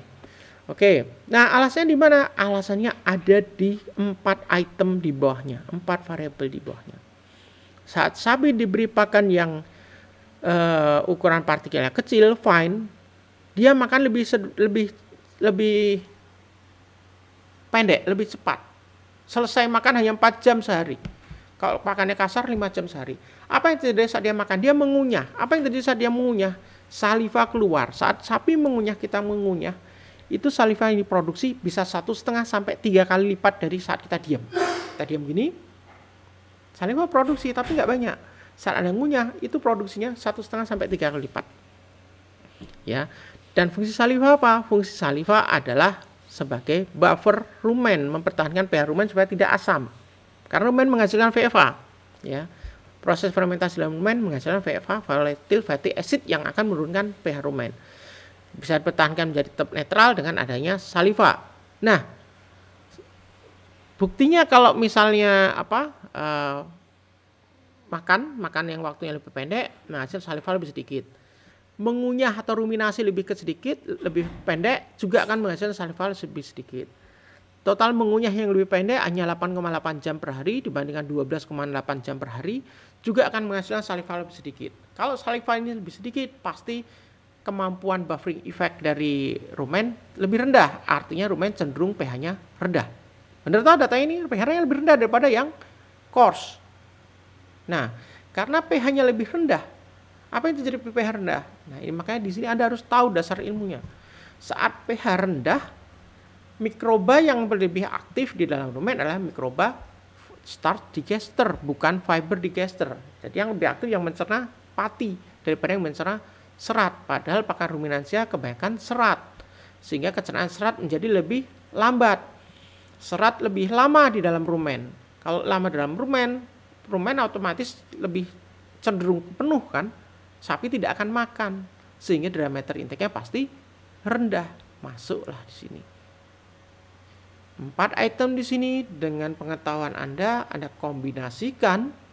Oke, nah alasannya di mana? Alasannya ada di empat item di bawahnya, empat variabel di bawahnya. Saat sapi diberi pakan yang uh, ukuran partikelnya kecil, fine, dia makan lebih lebih lebih pendek, lebih cepat. Selesai makan hanya 4 jam sehari. Kalau pakannya kasar 5 jam sehari. Apa yang terjadi saat dia makan? Dia mengunyah. Apa yang terjadi saat dia mengunyah? Saliva keluar. Saat sapi mengunyah, kita mengunyah. Itu saliva yang diproduksi bisa satu setengah sampai tiga kali lipat dari saat kita diam. Kita diam gini, saliva produksi tapi nggak banyak saat Anda ngunyah itu produksinya satu setengah sampai tiga kali lipat. Ya. Dan fungsi saliva apa? Fungsi saliva adalah sebagai buffer rumen, mempertahankan pH rumen supaya tidak asam. Karena rumen menghasilkan VFA, ya. Proses fermentasi dalam rumen menghasilkan VFA, volatile fatty acid yang akan menurunkan pH rumen. Bisa dipertahankan menjadi tetap netral dengan adanya saliva. Nah, buktinya kalau misalnya apa? Uh, makan, makan yang waktunya lebih pendek, nah hasil saliva lebih sedikit. Mengunyah atau ruminasi lebih ke sedikit, lebih pendek, juga akan menghasilkan saliva lebih sedikit. Total mengunyah yang lebih pendek hanya 8,8 jam per hari dibandingkan 12,8 jam per hari juga akan menghasilkan saliva lebih sedikit. Kalau saliva ini lebih sedikit, pasti kemampuan buffering effect dari rumen lebih rendah. Artinya rumen cenderung pH-nya rendah. Benar tahu data ini pH-nya lebih rendah daripada yang coarse Nah, karena pH-nya lebih rendah, apa yang terjadi pH rendah? Nah, ini makanya di sini Anda harus tahu dasar ilmunya. Saat pH rendah, mikroba yang lebih aktif di dalam rumen adalah mikroba start digester, bukan fiber digester. Jadi yang lebih aktif yang mencerna pati daripada yang mencerna serat. Padahal pakan ruminansia kebanyakan serat. Sehingga kecernaan serat menjadi lebih lambat. Serat lebih lama di dalam rumen. Kalau lama dalam rumen, rumen otomatis lebih cenderung penuh kan sapi tidak akan makan sehingga diameter intake-nya pasti rendah masuklah di sini empat item di sini dengan pengetahuan Anda Anda kombinasikan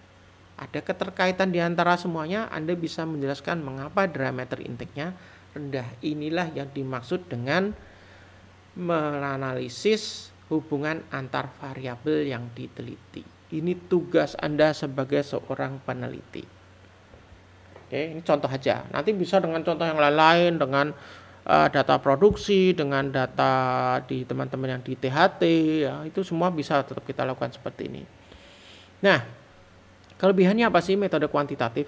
ada keterkaitan di antara semuanya Anda bisa menjelaskan mengapa diameter intake-nya rendah inilah yang dimaksud dengan menganalisis hubungan antar variabel yang diteliti ini tugas Anda sebagai seorang peneliti. Oke, ini contoh aja. Nanti bisa dengan contoh yang lain-lain, dengan uh, data produksi, dengan data di teman-teman yang di THT, ya, itu semua bisa tetap kita lakukan seperti ini. Nah, kelebihannya apa sih metode kuantitatif?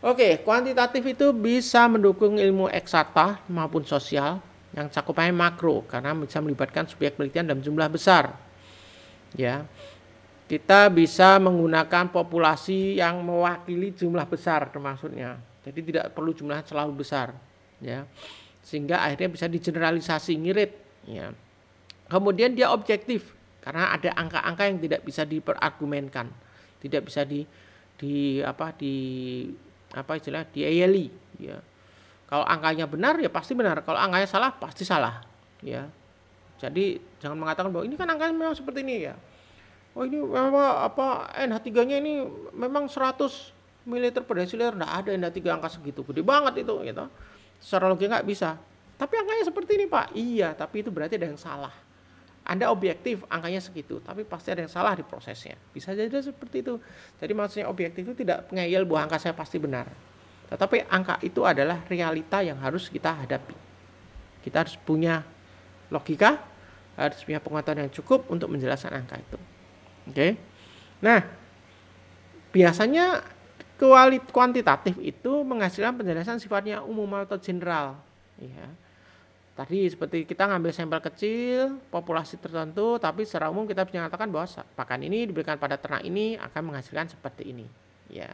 Oke, kuantitatif itu bisa mendukung ilmu eksakta maupun sosial yang cakupannya makro karena bisa melibatkan subjek penelitian dalam jumlah besar. Ya. Kita bisa menggunakan populasi yang mewakili jumlah besar termasuknya. Jadi tidak perlu jumlah selalu besar, ya. Sehingga akhirnya bisa digeneralisasi ngirit, ya. Kemudian dia objektif karena ada angka-angka yang tidak bisa diperargumenkan, tidak bisa di di apa di apa istilah di e, ya kalau angkanya benar ya pasti benar, kalau angkanya salah pasti salah, ya. Jadi jangan mengatakan bahwa ini kan angkanya memang seperti ini ya. Oh ini memang apa NH3-nya ini memang 100 ml per desiliter Tidak ada NH3 angka segitu. Gede banget itu gitu. Secara logika nggak bisa. Tapi angkanya seperti ini, Pak. Iya, tapi itu berarti ada yang salah. Anda objektif angkanya segitu, tapi pasti ada yang salah di prosesnya. Bisa jadi seperti itu. Jadi maksudnya objektif itu tidak ngeyel bahwa angka saya pasti benar. Tetapi angka itu adalah realita yang harus kita hadapi. Kita harus punya logika, harus punya pengetahuan yang cukup untuk menjelaskan angka itu. Oke. Nah, biasanya kualit kuantitatif itu menghasilkan penjelasan sifatnya umum atau general, ya. Tadi seperti kita ngambil sampel kecil, populasi tertentu, tapi secara umum kita bisa mengatakan bahwa pakan ini diberikan pada ternak ini akan menghasilkan seperti ini, ya.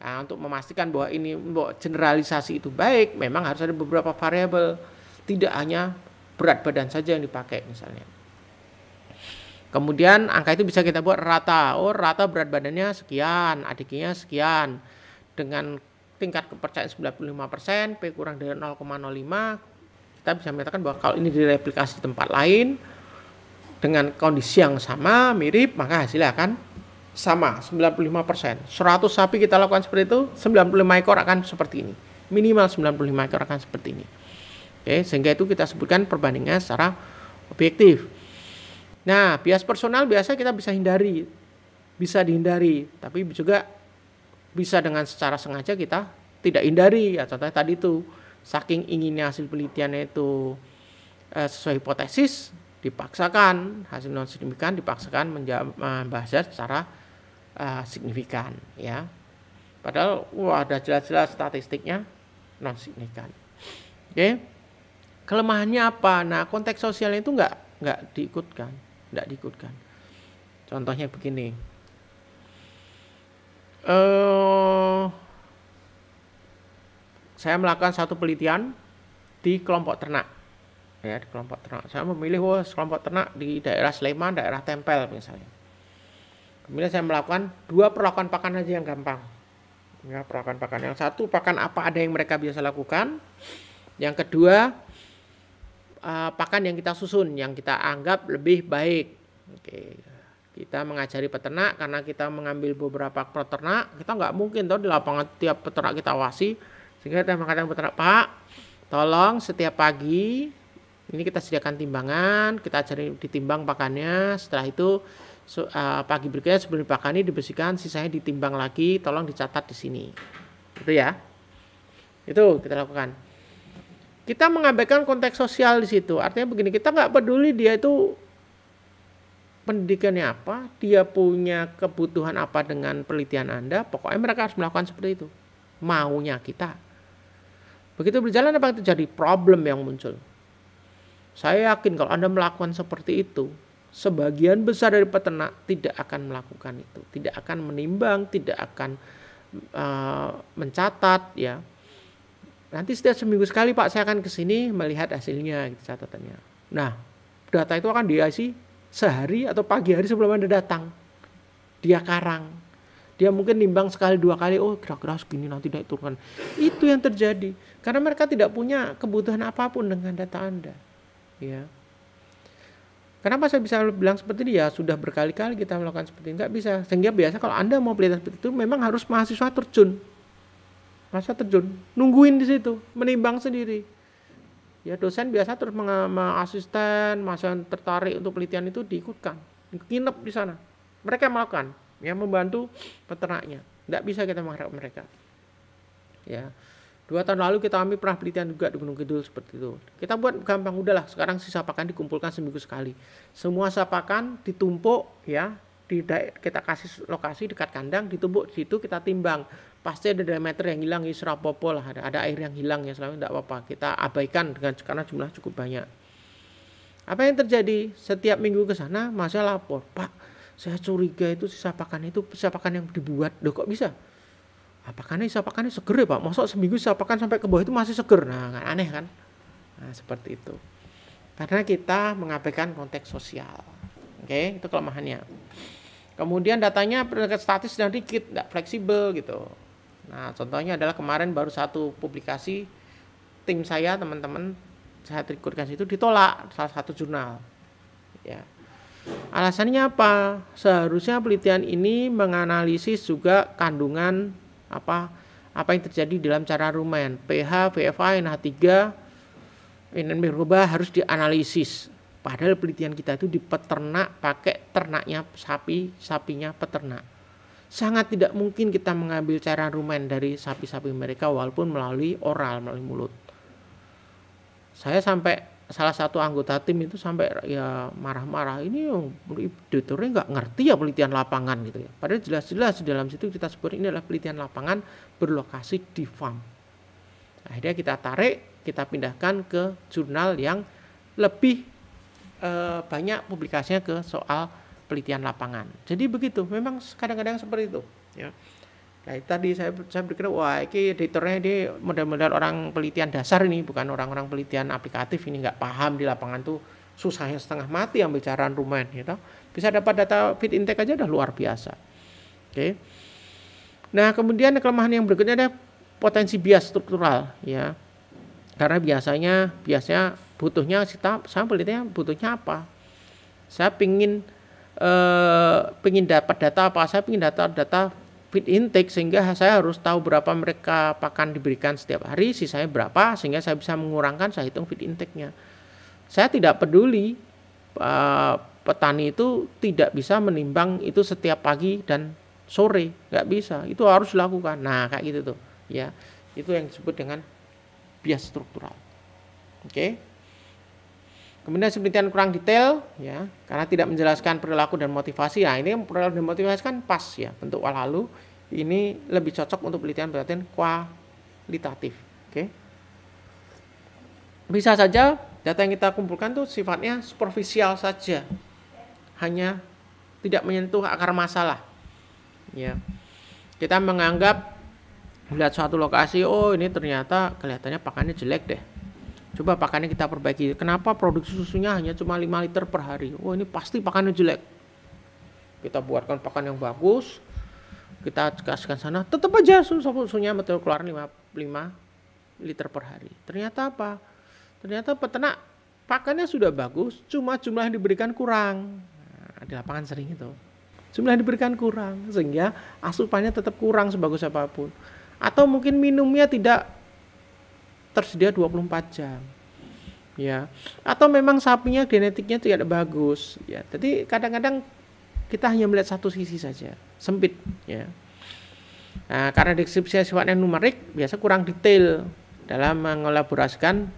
Nah, untuk memastikan bahwa ini bahwa generalisasi itu baik, memang harus ada beberapa variabel, tidak hanya berat badan saja yang dipakai misalnya. Kemudian angka itu bisa kita buat rata. Oh, rata berat badannya sekian, adiknya sekian. Dengan tingkat kepercayaan 95%, P kurang dari 0,05, kita bisa menyatakan bahwa kalau ini direplikasi di tempat lain dengan kondisi yang sama, mirip, maka hasilnya akan sama 95%. 100 sapi kita lakukan seperti itu, 95 ekor akan seperti ini. Minimal 95 ekor akan seperti ini. Oke, sehingga itu kita sebutkan perbandingan secara objektif. Nah, bias personal biasa kita bisa hindari. Bisa dihindari, tapi juga bisa dengan secara sengaja kita tidak hindari. Ya, contohnya tadi itu saking inginnya hasil penelitiannya itu eh, sesuai hipotesis dipaksakan hasil non signifikan dipaksakan eh, membahasnya secara uh, signifikan ya. Padahal wah ada jelas-jelas statistiknya non signifikan. Oke. Okay. Kelemahannya apa? Nah, konteks sosial itu nggak, nggak diikutkan, nggak diikutkan. Contohnya begini. uh, saya melakukan satu penelitian di kelompok ternak. Ya, di kelompok ternak. Saya memilih wah, kelompok ternak di daerah Sleman, daerah Tempel misalnya Kemudian saya melakukan dua perlakuan pakan aja yang gampang. Ya, perlakuan pakan. Yang satu, pakan apa ada yang mereka biasa lakukan. Yang kedua, uh, pakan yang kita susun, yang kita anggap lebih baik. Oke. Kita mengajari peternak karena kita mengambil beberapa peternak, kita nggak mungkin tahu di lapangan tiap peternak kita awasi. Sehingga kita mengatakan peternak, Pak, tolong setiap pagi ini kita sediakan timbangan, kita ajari ditimbang pakannya, setelah itu so, uh, eh, pagi berikutnya sebelum dipakani dibersihkan sisanya ditimbang lagi tolong dicatat di sini itu ya itu kita lakukan kita mengabaikan konteks sosial di situ artinya begini kita nggak peduli dia itu pendidikannya apa dia punya kebutuhan apa dengan penelitian anda pokoknya mereka harus melakukan seperti itu maunya kita begitu berjalan apa itu jadi problem yang muncul saya yakin kalau anda melakukan seperti itu sebagian besar dari peternak tidak akan melakukan itu, tidak akan menimbang, tidak akan uh, mencatat ya. Nanti setiap seminggu sekali Pak saya akan ke sini melihat hasilnya gitu catatannya. Nah, data itu akan diisi sehari atau pagi hari sebelum Anda datang. Dia karang. Dia mungkin nimbang sekali dua kali, oh kira-kira segini nanti naik turun. Itu yang terjadi. Karena mereka tidak punya kebutuhan apapun dengan data Anda. Ya. Kenapa saya bisa bilang seperti dia ya, sudah berkali-kali kita melakukan seperti ini. Nggak bisa. Sehingga biasa kalau Anda mau pelatihan seperti itu memang harus mahasiswa terjun. Mahasiswa terjun. Nungguin di situ. Menimbang sendiri. Ya dosen biasa terus mengasisten, masa tertarik untuk penelitian itu diikutkan. Nginep di sana. Mereka melakukan. Yang membantu peternaknya. Nggak bisa kita mengharap mereka. Ya. Dua tahun lalu kita kami pernah penelitian juga di Gunung Kidul seperti itu. Kita buat gampang udahlah. Sekarang sisa pakan dikumpulkan seminggu sekali. Semua sapakan ditumpuk ya di kita kasih lokasi dekat kandang ditumpuk di situ kita timbang pasti ada diameter yang hilang isra ya, serapopo lah ada, ada air yang hilang ya selalu tidak apa-apa kita abaikan dengan karena jumlah cukup banyak apa yang terjadi setiap minggu ke sana masa lapor pak saya curiga itu sisa pakan itu sisa pakan yang dibuat loh kok bisa ini apakannya ini seger ya pak masuk seminggu sapakan sampai ke bawah itu masih seger nah kan aneh kan nah, seperti itu karena kita mengabaikan konteks sosial oke okay? itu kelemahannya kemudian datanya berdekat statis dan dikit tidak fleksibel gitu nah contohnya adalah kemarin baru satu publikasi tim saya teman-teman saya rekrutkan itu ditolak salah satu jurnal ya Alasannya apa? Seharusnya penelitian ini menganalisis juga kandungan apa apa yang terjadi dalam cara rumen pH, VFA, NH3 NNB berubah harus dianalisis padahal penelitian kita itu di peternak pakai ternaknya sapi sapinya peternak sangat tidak mungkin kita mengambil cara rumen dari sapi-sapi mereka walaupun melalui oral melalui mulut saya sampai salah satu anggota tim itu sampai ya marah-marah ini editornya nggak ngerti ya penelitian lapangan gitu ya padahal jelas-jelas di dalam situ kita sebut ini adalah penelitian lapangan berlokasi di farm akhirnya kita tarik kita pindahkan ke jurnal yang lebih e, banyak publikasinya ke soal penelitian lapangan jadi begitu memang kadang-kadang seperti itu ya Nah, tadi saya saya berpikir wah ini editornya dia mudah-mudahan orang pelitian dasar ini bukan orang-orang pelitian aplikatif ini nggak paham di lapangan tuh susahnya setengah mati yang bicaraan rumen gitu. Bisa dapat data fit intake aja udah luar biasa. Oke. Okay. Nah, kemudian kelemahan yang berikutnya ada potensi bias struktural ya. Karena biasanya biasanya butuhnya kita saya penelitian butuhnya apa? Saya pingin eh, pingin dapat data apa? Saya pingin data-data feed intake sehingga saya harus tahu berapa mereka pakan diberikan setiap hari, sisanya berapa sehingga saya bisa mengurangkan saya hitung feed intake-nya. Saya tidak peduli uh, petani itu tidak bisa menimbang itu setiap pagi dan sore, nggak bisa. Itu harus dilakukan. Nah, kayak gitu tuh, ya. Itu yang disebut dengan bias struktural. Oke. Okay? Kemudian penelitian kurang detail ya, karena tidak menjelaskan perilaku dan motivasi. Nah, ini perilaku dan motivasi kan pas ya bentuk walhalu. Ini lebih cocok untuk penelitian-penelitian kualitatif. Oke. Okay. Bisa saja data yang kita kumpulkan tuh sifatnya superficial saja. Hanya tidak menyentuh akar masalah. Ya. Kita menganggap melihat suatu lokasi, oh ini ternyata kelihatannya pakannya jelek deh Coba pakannya kita perbaiki. Kenapa produksi susunya hanya cuma 5 liter per hari? oh, ini pasti pakannya jelek. Kita buatkan pakan yang bagus. Kita kasihkan sana, tetap aja susunya betul keluar 5, 5 liter per hari. Ternyata apa? Ternyata peternak pakannya sudah bagus, cuma jumlah yang diberikan kurang. Nah, di lapangan sering itu. Jumlah yang diberikan kurang, sehingga asupannya tetap kurang sebagus apapun. Atau mungkin minumnya tidak tersedia 24 jam ya atau memang sapinya genetiknya tidak bagus ya jadi kadang-kadang kita hanya melihat satu sisi saja sempit ya nah, karena deskripsi sifatnya numerik biasa kurang detail dalam mengelaborasikan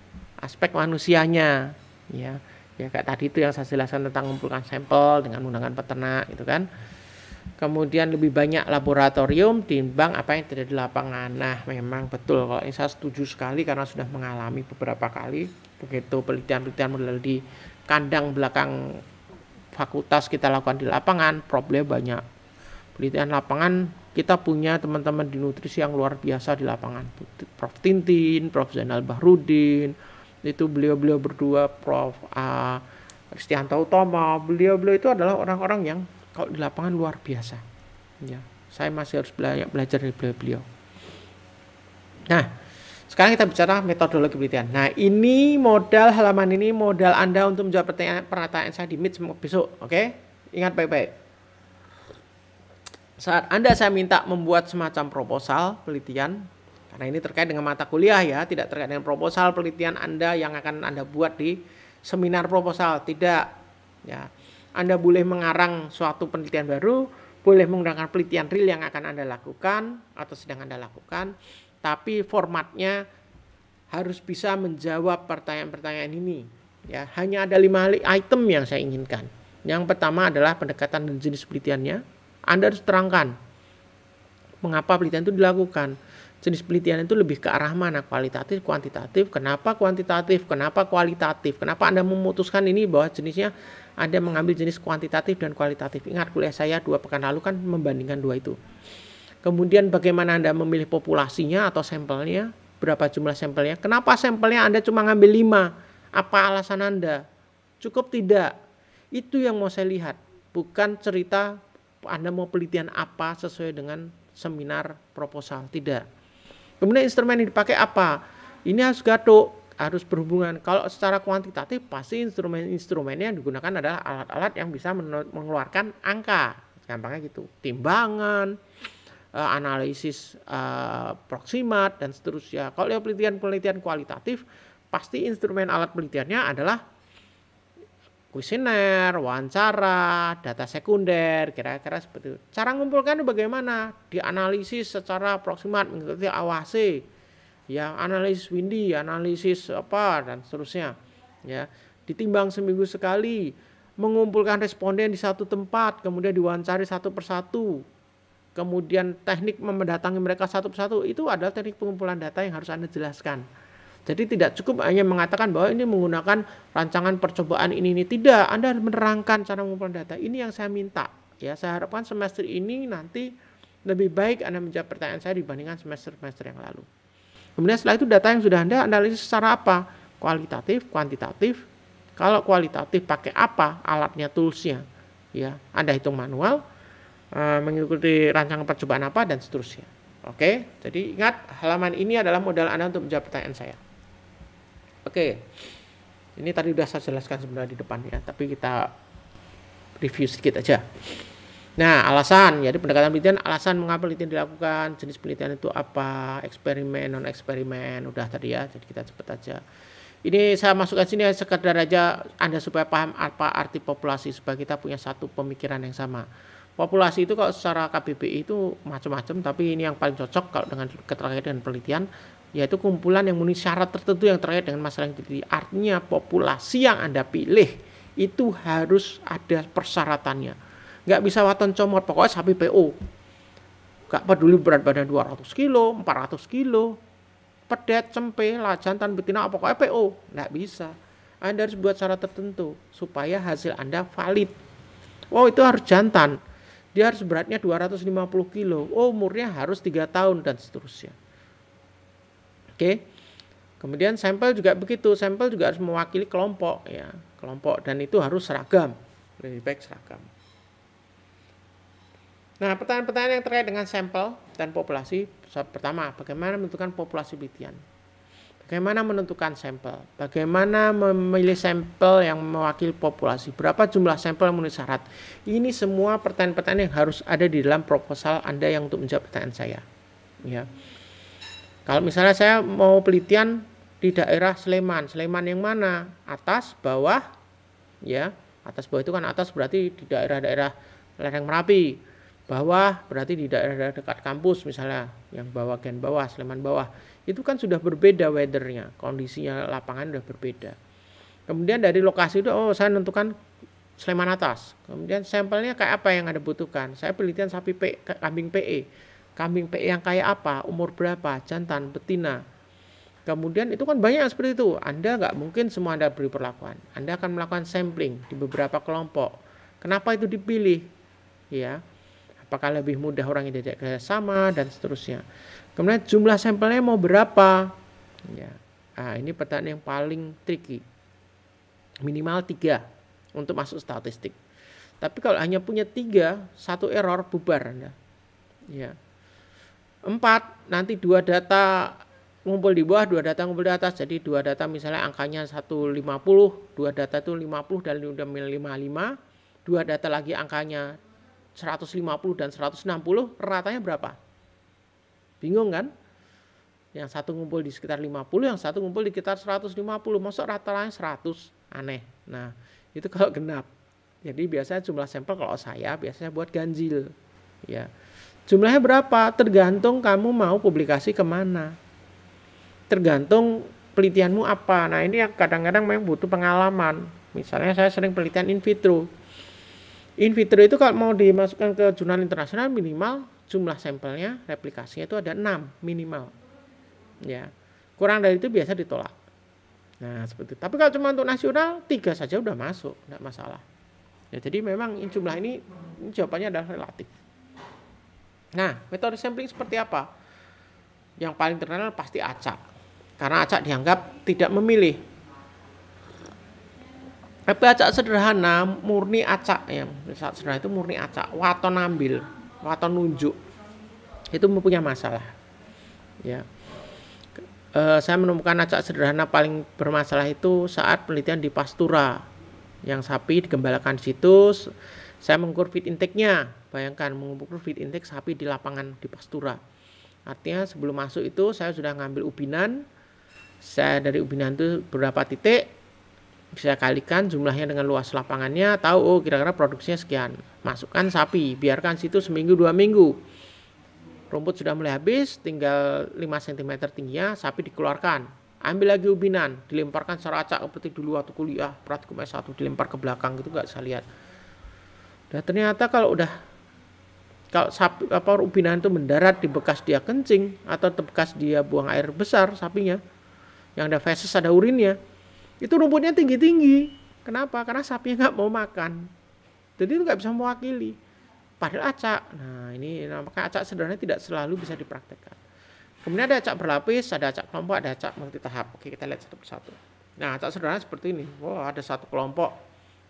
aspek manusianya ya ya kayak tadi itu yang saya jelaskan tentang mengumpulkan sampel dengan undangan peternak gitu kan kemudian lebih banyak laboratorium timbang apa yang terjadi di lapangan. Nah, memang betul kalau ini saya setuju sekali karena sudah mengalami beberapa kali begitu penelitian-penelitian model di kandang belakang fakultas kita lakukan di lapangan, problem banyak. Penelitian lapangan kita punya teman-teman di nutrisi yang luar biasa di lapangan. Prof Tintin, Prof Zainal Bahrudin, itu beliau-beliau berdua Prof uh, Kristianto Utomo, beliau-beliau itu adalah orang-orang yang kalau di lapangan luar biasa ya saya masih harus banyak belajar dari beliau, beliau nah sekarang kita bicara metodologi penelitian nah ini modal halaman ini modal anda untuk menjawab pertanyaan pertanyaan saya di meet besok oke okay? ingat baik-baik saat anda saya minta membuat semacam proposal penelitian karena ini terkait dengan mata kuliah ya, tidak terkait dengan proposal penelitian Anda yang akan Anda buat di seminar proposal, tidak. Ya. Anda boleh mengarang suatu penelitian baru, boleh menggunakan penelitian real yang akan Anda lakukan atau sedang Anda lakukan, tapi formatnya harus bisa menjawab pertanyaan-pertanyaan ini. Ya, hanya ada lima item yang saya inginkan. Yang pertama adalah pendekatan dan jenis penelitiannya. Anda harus terangkan mengapa penelitian itu dilakukan. Jenis penelitian itu lebih ke arah mana? Kualitatif, kuantitatif. Kenapa kuantitatif? Kenapa kualitatif? Kenapa Anda memutuskan ini bahwa jenisnya anda mengambil jenis kuantitatif dan kualitatif. Ingat kuliah saya dua pekan lalu kan membandingkan dua itu. Kemudian bagaimana Anda memilih populasinya atau sampelnya, berapa jumlah sampelnya. Kenapa sampelnya Anda cuma ngambil lima? Apa alasan Anda? Cukup tidak? Itu yang mau saya lihat. Bukan cerita Anda mau penelitian apa sesuai dengan seminar proposal. Tidak. Kemudian instrumen yang dipakai apa? Ini harus gaduh harus berhubungan. Kalau secara kuantitatif pasti instrumen-instrumennya yang digunakan adalah alat-alat yang bisa mengeluarkan angka. Gampangnya gitu. Timbangan, eh, analisis eh, proksimat dan seterusnya. Kalau penelitian-penelitian kualitatif pasti instrumen alat penelitiannya adalah kuesioner, wawancara, data sekunder, kira-kira seperti itu. Cara mengumpulkan bagaimana? Dianalisis secara proksimat mengikuti awasi ya analisis windy, analisis apa dan seterusnya ya. Ditimbang seminggu sekali, mengumpulkan responden di satu tempat, kemudian diwawancari satu persatu. Kemudian teknik mendatangi mereka satu persatu itu adalah teknik pengumpulan data yang harus Anda jelaskan. Jadi tidak cukup hanya mengatakan bahwa ini menggunakan rancangan percobaan ini ini tidak. Anda harus menerangkan cara mengumpulkan data. Ini yang saya minta. Ya, saya harapkan semester ini nanti lebih baik Anda menjawab pertanyaan saya dibandingkan semester-semester yang lalu. Kemudian setelah itu data yang sudah Anda analisis secara apa? Kualitatif, kuantitatif. Kalau kualitatif pakai apa? Alatnya, toolsnya. Ya, Anda hitung manual, eh, mengikuti rancangan percobaan apa, dan seterusnya. Oke, jadi ingat halaman ini adalah modal Anda untuk menjawab pertanyaan saya. Oke, ini tadi sudah saya jelaskan sebenarnya di depan ya, tapi kita review sedikit aja. Nah, alasan, jadi pendekatan penelitian, alasan mengapa penelitian dilakukan, jenis penelitian itu apa, eksperimen, non-eksperimen, udah tadi ya, jadi kita cepat aja. Ini saya masukkan sini ya, sekedar aja Anda supaya paham apa arti populasi, supaya kita punya satu pemikiran yang sama. Populasi itu kalau secara KBBI itu macam-macam, tapi ini yang paling cocok kalau dengan keterkaitan dengan penelitian, yaitu kumpulan yang memenuhi syarat tertentu yang terkait dengan masalah yang diteliti. Artinya populasi yang Anda pilih itu harus ada persyaratannya nggak bisa waton comot pokoknya sapi PO nggak peduli berat badan 200 kilo 400 kilo pedet cempe lajan tan betina pokoknya PO nggak bisa anda harus buat cara tertentu supaya hasil anda valid wow oh, itu harus jantan dia harus beratnya 250 kilo oh, umurnya harus tiga tahun dan seterusnya oke Kemudian sampel juga begitu, sampel juga harus mewakili kelompok ya, kelompok dan itu harus seragam, lebih baik seragam. Nah, pertanyaan-pertanyaan yang terkait dengan sampel dan populasi, pertama, bagaimana menentukan populasi penelitian? Bagaimana menentukan sampel? Bagaimana memilih sampel yang mewakili populasi? Berapa jumlah sampel yang memenuhi syarat? Ini semua pertanyaan-pertanyaan yang harus ada di dalam proposal Anda yang untuk menjawab pertanyaan saya. Ya. Kalau misalnya saya mau penelitian di daerah Sleman, Sleman yang mana? Atas, bawah, ya. Atas bawah itu kan atas berarti di daerah-daerah lereng Merapi bawah berarti di daerah dekat kampus misalnya yang bawah gen bawah Sleman bawah itu kan sudah berbeda weathernya kondisinya lapangan sudah berbeda kemudian dari lokasi itu oh saya tentukan Sleman atas kemudian sampelnya kayak apa yang ada butuhkan saya penelitian sapi pe kambing PE kambing PE yang kayak apa umur berapa jantan betina Kemudian itu kan banyak seperti itu. Anda nggak mungkin semua Anda beri perlakuan. Anda akan melakukan sampling di beberapa kelompok. Kenapa itu dipilih? Ya, apakah lebih mudah orang yang tidak sama dan seterusnya. Kemudian jumlah sampelnya mau berapa? Ya. Ah, ini pertanyaan yang paling tricky. Minimal tiga untuk masuk statistik. Tapi kalau hanya punya tiga, satu error bubar Anda. Ya. Empat, nanti dua data ngumpul di bawah, dua data ngumpul di atas. Jadi dua data misalnya angkanya 150, dua data itu 50 dan udah 55. Dua data lagi angkanya 150 dan 160 ratanya berapa? Bingung kan? Yang satu ngumpul di sekitar 50, yang satu ngumpul di sekitar 150. Masuk rata-ratanya 100? Aneh. Nah, itu kalau genap. Jadi biasanya jumlah sampel kalau saya biasanya buat ganjil. Ya. Jumlahnya berapa? Tergantung kamu mau publikasi kemana. Tergantung penelitianmu apa. Nah ini yang kadang-kadang memang butuh pengalaman. Misalnya saya sering penelitian in vitro In vitro itu kalau mau dimasukkan ke jurnal internasional minimal jumlah sampelnya replikasinya itu ada 6 minimal. Ya. Kurang dari itu biasa ditolak. Nah, seperti itu. Tapi kalau cuma untuk nasional tiga saja udah masuk, tidak masalah. Ya, jadi memang jumlah ini, ini jawabannya adalah relatif. Nah, metode sampling seperti apa? Yang paling terkenal pasti acak. Karena acak dianggap tidak memilih tapi acak sederhana murni acak ya. Acak sederhana itu murni acak. Waton ambil, waton nunjuk. Itu mempunyai masalah. Ya. E, saya menemukan acak sederhana paling bermasalah itu saat penelitian di Pastura. Yang sapi digembalakan situs. saya mengukur feed intake-nya. Bayangkan mengukur feed intake sapi di lapangan di Pastura. Artinya sebelum masuk itu saya sudah ngambil ubinan. Saya dari ubinan itu berapa titik bisa kalikan jumlahnya dengan luas lapangannya tahu oh kira-kira produksinya sekian masukkan sapi biarkan situ seminggu dua minggu rumput sudah mulai habis tinggal 5 cm tingginya sapi dikeluarkan ambil lagi ubinan dilemparkan secara acak seperti dulu waktu kuliah praktikum s satu dilempar ke belakang gitu nggak bisa lihat dan ternyata kalau udah kalau sapi apa ubinan itu mendarat di bekas dia kencing atau di bekas dia buang air besar sapinya yang ada feses ada urinnya itu rumputnya tinggi-tinggi. Kenapa? Karena sapinya nggak mau makan. Jadi itu nggak bisa mewakili. Padahal acak. Nah ini maka acak sederhana tidak selalu bisa dipraktekkan. Kemudian ada acak berlapis, ada acak kelompok, ada acak multi tahap. Oke kita lihat satu persatu. Nah acak sederhana seperti ini. wow, ada satu kelompok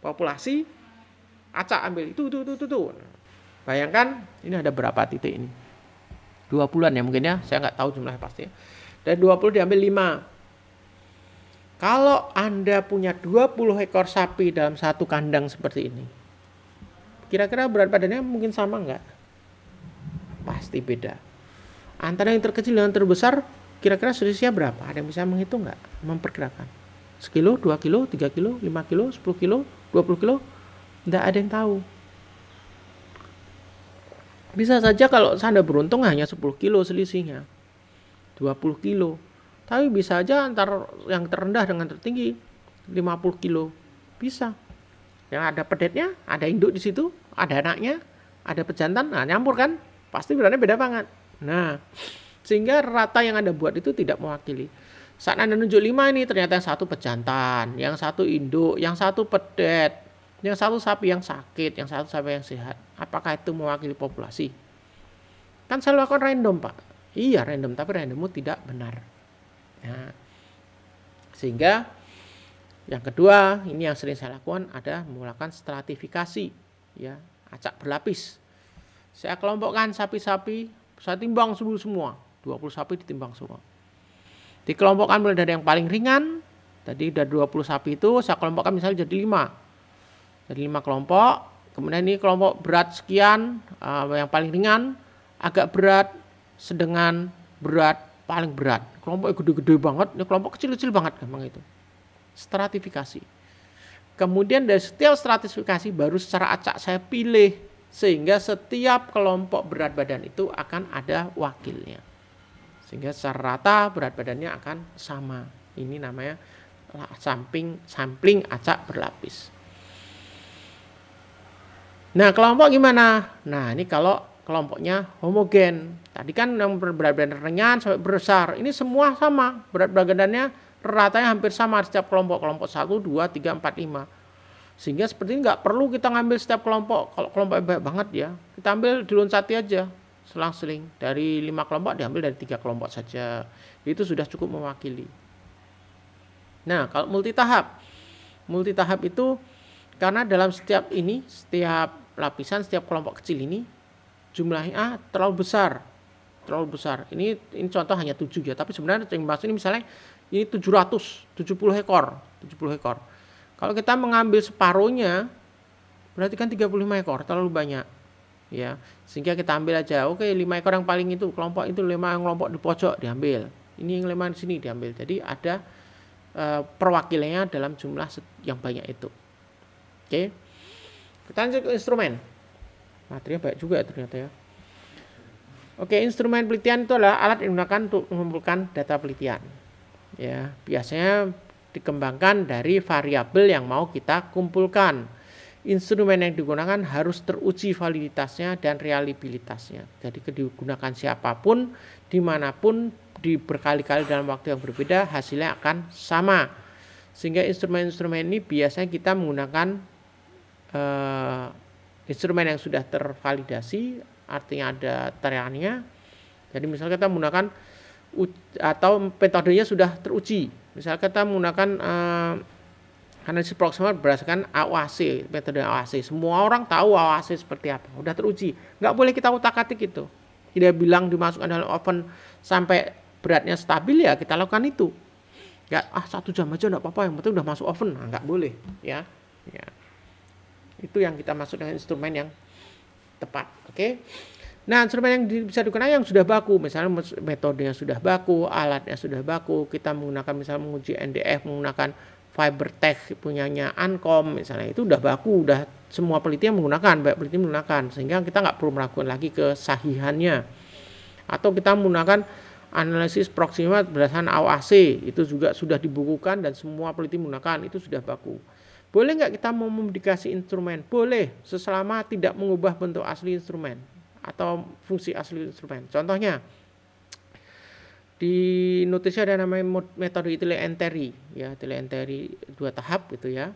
populasi acak ambil itu tuh tuh tuh, itu. Nah, bayangkan ini ada berapa titik ini? 20-an ya mungkin ya, saya nggak tahu jumlahnya pasti. Ya. Dan 20 diambil 5. Kalau Anda punya 20 ekor sapi dalam satu kandang seperti ini, kira-kira berat badannya mungkin sama nggak? Pasti beda. Antara yang terkecil dengan terbesar, kira-kira selisihnya berapa? Ada yang bisa menghitung nggak? Memperkirakan. Sekilo, dua kilo, tiga kilo, lima kilo, sepuluh kilo, dua puluh kilo? Nggak ada yang tahu. Bisa saja kalau Anda beruntung hanya 10 kilo selisihnya. 20 kilo tapi bisa aja antar yang terendah dengan tertinggi 50 kilo bisa yang ada pedetnya ada induk di situ ada anaknya ada pejantan nah nyampur kan pasti beratnya beda banget nah sehingga rata yang anda buat itu tidak mewakili saat anda nunjuk lima ini ternyata yang satu pejantan yang satu induk yang satu pedet yang satu sapi yang sakit yang satu sapi yang sehat apakah itu mewakili populasi kan saya lakukan random pak iya random tapi randommu tidak benar Ya. Sehingga yang kedua, ini yang sering saya lakukan ada melakukan stratifikasi, ya, acak berlapis. Saya kelompokkan sapi-sapi, saya timbang dulu semua, 20 sapi ditimbang semua. Dikelompokkan mulai dari yang paling ringan, tadi udah 20 sapi itu saya kelompokkan misalnya jadi lima Jadi lima kelompok, kemudian ini kelompok berat sekian, uh, yang paling ringan, agak berat, sedangkan berat, paling berat. Kelompok gede-gede banget, ini ya, kelompok kecil-kecil banget memang itu. Stratifikasi. Kemudian dari setiap stratifikasi baru secara acak saya pilih sehingga setiap kelompok berat badan itu akan ada wakilnya. Sehingga secara rata berat badannya akan sama. Ini namanya sampling sampling acak berlapis. Nah, kelompok gimana? Nah, ini kalau kelompoknya homogen. Tadi kan yang berat badan ringan sampai besar, ini semua sama berat badannya ratanya hampir sama setiap kelompok kelompok 1, 2, 3, 4, 5 sehingga seperti ini nggak perlu kita ngambil setiap kelompok kalau kelompok baik banget ya kita ambil di sati aja selang-seling dari 5 kelompok diambil dari 3 kelompok saja itu sudah cukup mewakili nah kalau multitahap. Multitahap itu karena dalam setiap ini setiap lapisan setiap kelompok kecil ini jumlahnya ah, terlalu besar terlalu besar ini ini contoh hanya 7 ya tapi sebenarnya yang bahas ini misalnya ini 700 70 ekor 70 ekor kalau kita mengambil separuhnya berarti kan 35 ekor terlalu banyak ya sehingga kita ambil aja oke 5 ekor yang paling itu kelompok itu 5 yang kelompok di pojok diambil ini yang lima di sini diambil jadi ada e, perwakilannya dalam jumlah yang banyak itu oke kita lanjut ke instrumen materinya banyak juga ya ternyata ya Oke, instrumen penelitian itu adalah alat yang digunakan untuk mengumpulkan data penelitian. Ya, biasanya dikembangkan dari variabel yang mau kita kumpulkan. Instrumen yang digunakan harus teruji validitasnya dan reliabilitasnya. Jadi digunakan siapapun, dimanapun, di berkali-kali dalam waktu yang berbeda, hasilnya akan sama. Sehingga instrumen-instrumen ini biasanya kita menggunakan eh, instrumen yang sudah tervalidasi artinya ada tariannya jadi misalnya kita menggunakan atau metodenya sudah teruji misalnya kita menggunakan uh, analisis proximal berdasarkan AOC metode AOC semua orang tahu AOC seperti apa sudah teruji nggak boleh kita utak-atik itu tidak bilang dimasukkan dalam oven sampai beratnya stabil ya kita lakukan itu nggak ah satu jam aja nggak apa-apa yang penting udah masuk oven nah, nggak boleh ya ya itu yang kita maksud dengan instrumen yang tepat. Oke. Okay? Nah, instrumen yang bisa digunakan yang sudah baku, misalnya metodenya sudah baku, alatnya sudah baku, kita menggunakan misalnya menguji NDF menggunakan fiber Fibertech punyanya Ancom misalnya itu udah baku, udah semua penelitian menggunakan, banyak penelitian menggunakan, sehingga kita nggak perlu melakukan lagi kesahihannya. Atau kita menggunakan analisis proximal berdasarkan AOAC itu juga sudah dibukukan dan semua peneliti menggunakan itu sudah baku. Boleh nggak kita mau memodifikasi instrumen? Boleh, selama tidak mengubah bentuk asli instrumen atau fungsi asli instrumen. Contohnya, di notisi ada namanya metode itile enteri ya itile enteri dua tahap gitu ya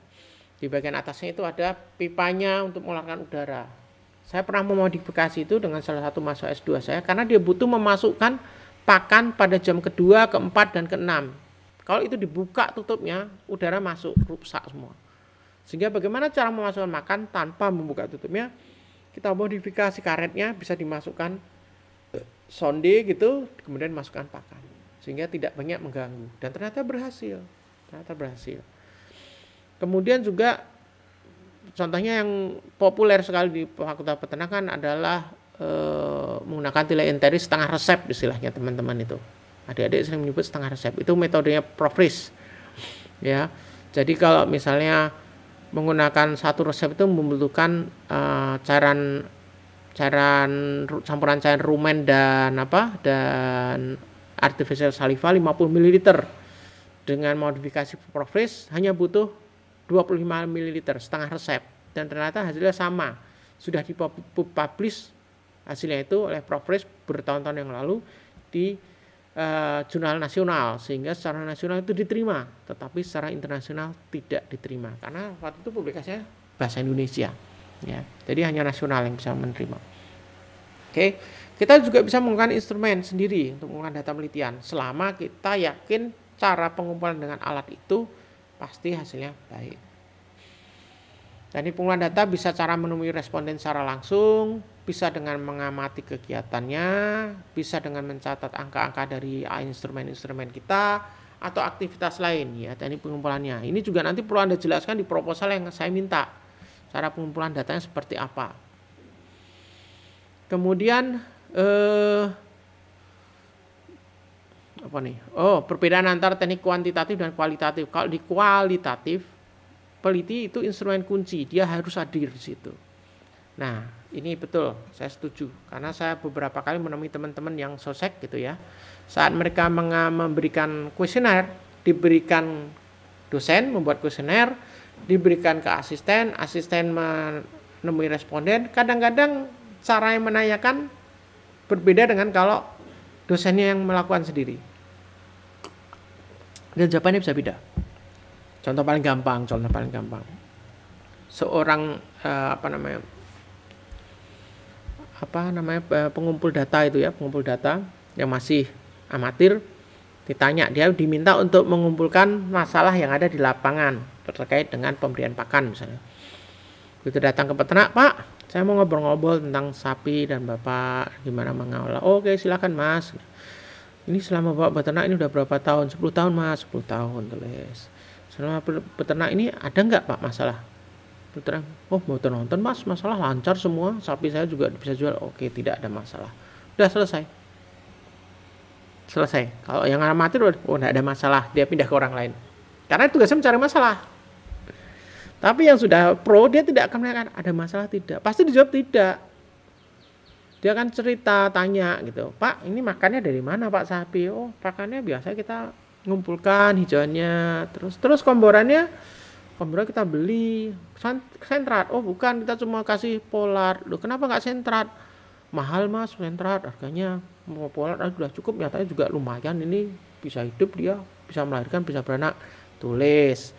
di bagian atasnya itu ada pipanya untuk mengeluarkan udara saya pernah memodifikasi itu dengan salah satu masuk S2 saya karena dia butuh memasukkan pakan pada jam kedua keempat dan keenam kalau itu dibuka tutupnya udara masuk rusak semua sehingga bagaimana cara memasukkan makan tanpa membuka tutupnya? Kita modifikasi karetnya bisa dimasukkan eh, sonde gitu, kemudian masukkan pakan. Sehingga tidak banyak mengganggu dan ternyata berhasil. Ternyata berhasil. Kemudian juga contohnya yang populer sekali di Fakultas Peternakan adalah e, menggunakan tilai enteri setengah resep istilahnya teman-teman itu. Adik-adik sering menyebut setengah resep. Itu metodenya Prof. Ya. Jadi kalau misalnya menggunakan satu resep itu membutuhkan uh, cairan cairan campuran cairan rumen dan apa dan artificial saliva 50 ml dengan modifikasi profris hanya butuh 25 ml setengah resep dan ternyata hasilnya sama sudah dipublish hasilnya itu oleh profris bertahun-tahun yang lalu di uh, jurnal nasional sehingga secara nasional itu diterima tetapi secara internasional tidak diterima karena waktu itu publikasinya bahasa Indonesia ya jadi hanya nasional yang bisa menerima oke kita juga bisa menggunakan instrumen sendiri untuk menggunakan data penelitian selama kita yakin cara pengumpulan dengan alat itu pasti hasilnya baik dan ini pengumpulan data bisa cara menemui responden secara langsung bisa dengan mengamati kegiatannya, bisa dengan mencatat angka-angka dari instrumen-instrumen kita atau aktivitas lain ya teknik pengumpulannya. Ini juga nanti perlu Anda jelaskan di proposal yang saya minta. Cara pengumpulan datanya seperti apa. Kemudian eh apa nih? Oh, perbedaan antara teknik kuantitatif dan kualitatif. Kalau di kualitatif, peliti itu instrumen kunci, dia harus hadir di situ Nah, ini betul, saya setuju. Karena saya beberapa kali menemui teman-teman yang sosek gitu ya. Saat mereka memberikan kuesioner, diberikan dosen membuat kuesioner, diberikan ke asisten, asisten menemui responden, kadang-kadang cara yang menanyakan berbeda dengan kalau dosennya yang melakukan sendiri. Dan jawabannya bisa beda. Contoh paling gampang, contoh paling gampang. Seorang eh, apa namanya? apa namanya pengumpul data itu ya pengumpul data yang masih amatir ditanya dia diminta untuk mengumpulkan masalah yang ada di lapangan terkait dengan pemberian pakan misalnya begitu datang ke peternak pak saya mau ngobrol-ngobrol tentang sapi dan bapak gimana mengolah oh, oke silakan mas ini selama bapak peternak ini udah berapa tahun 10 tahun mas 10 tahun tulis selama peternak ini ada nggak pak masalah terang oh mau nonton mas masalah lancar semua sapi saya juga bisa jual oke tidak ada masalah udah selesai selesai kalau yang amatir oh tidak ada masalah dia pindah ke orang lain karena tugasnya mencari masalah tapi yang sudah pro dia tidak akan menanyakan ada masalah tidak pasti dijawab tidak dia akan cerita tanya gitu pak ini makannya dari mana pak sapi oh pakannya biasa kita ngumpulkan hijaunya terus terus komborannya Kemudian kita beli sentrat oh bukan kita cuma kasih polar loh kenapa nggak sentrat mahal mas sentrat harganya mau polar ah, sudah cukup nyatanya juga lumayan ini bisa hidup dia bisa melahirkan bisa beranak tulis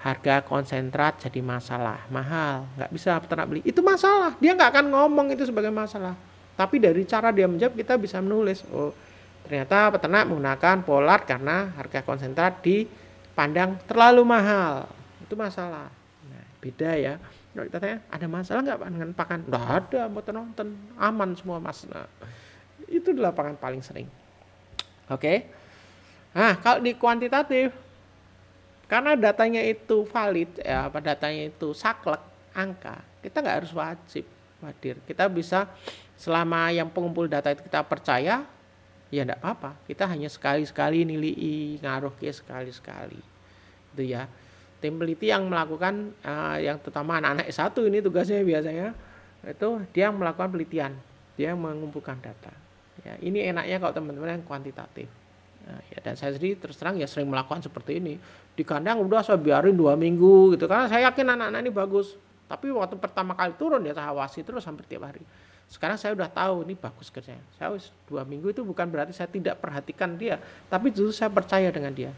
harga konsentrat jadi masalah mahal nggak bisa peternak beli itu masalah dia nggak akan ngomong itu sebagai masalah tapi dari cara dia menjawab kita bisa menulis oh ternyata peternak menggunakan polar karena harga konsentrat dipandang terlalu mahal itu masalah nah, beda ya kalau kita tanya ada masalah nggak pak dengan pakan nggak ada mau tenang ten aman semua mas nah, itu di lapangan paling sering oke okay? nah kalau di kuantitatif karena datanya itu valid ya apa datanya itu saklek angka kita nggak harus wajib hadir kita bisa selama yang pengumpul data itu kita percaya ya enggak apa-apa kita hanya sekali-sekali nilai ngaruh ke sekali-sekali itu ya tim peliti yang melakukan uh, yang terutama anak-anak satu ini tugasnya biasanya itu dia yang melakukan penelitian, dia mengumpulkan data. Ya, ini enaknya kalau teman-teman yang kuantitatif. Nah, ya, dan saya sendiri terus terang ya sering melakukan seperti ini. Di kandang udah saya biarin dua minggu gitu karena saya yakin anak-anak ini bagus. Tapi waktu pertama kali turun ya saya awasi terus sampai tiap hari. Sekarang saya udah tahu ini bagus kerjanya. Saya dua minggu itu bukan berarti saya tidak perhatikan dia, tapi justru saya percaya dengan dia.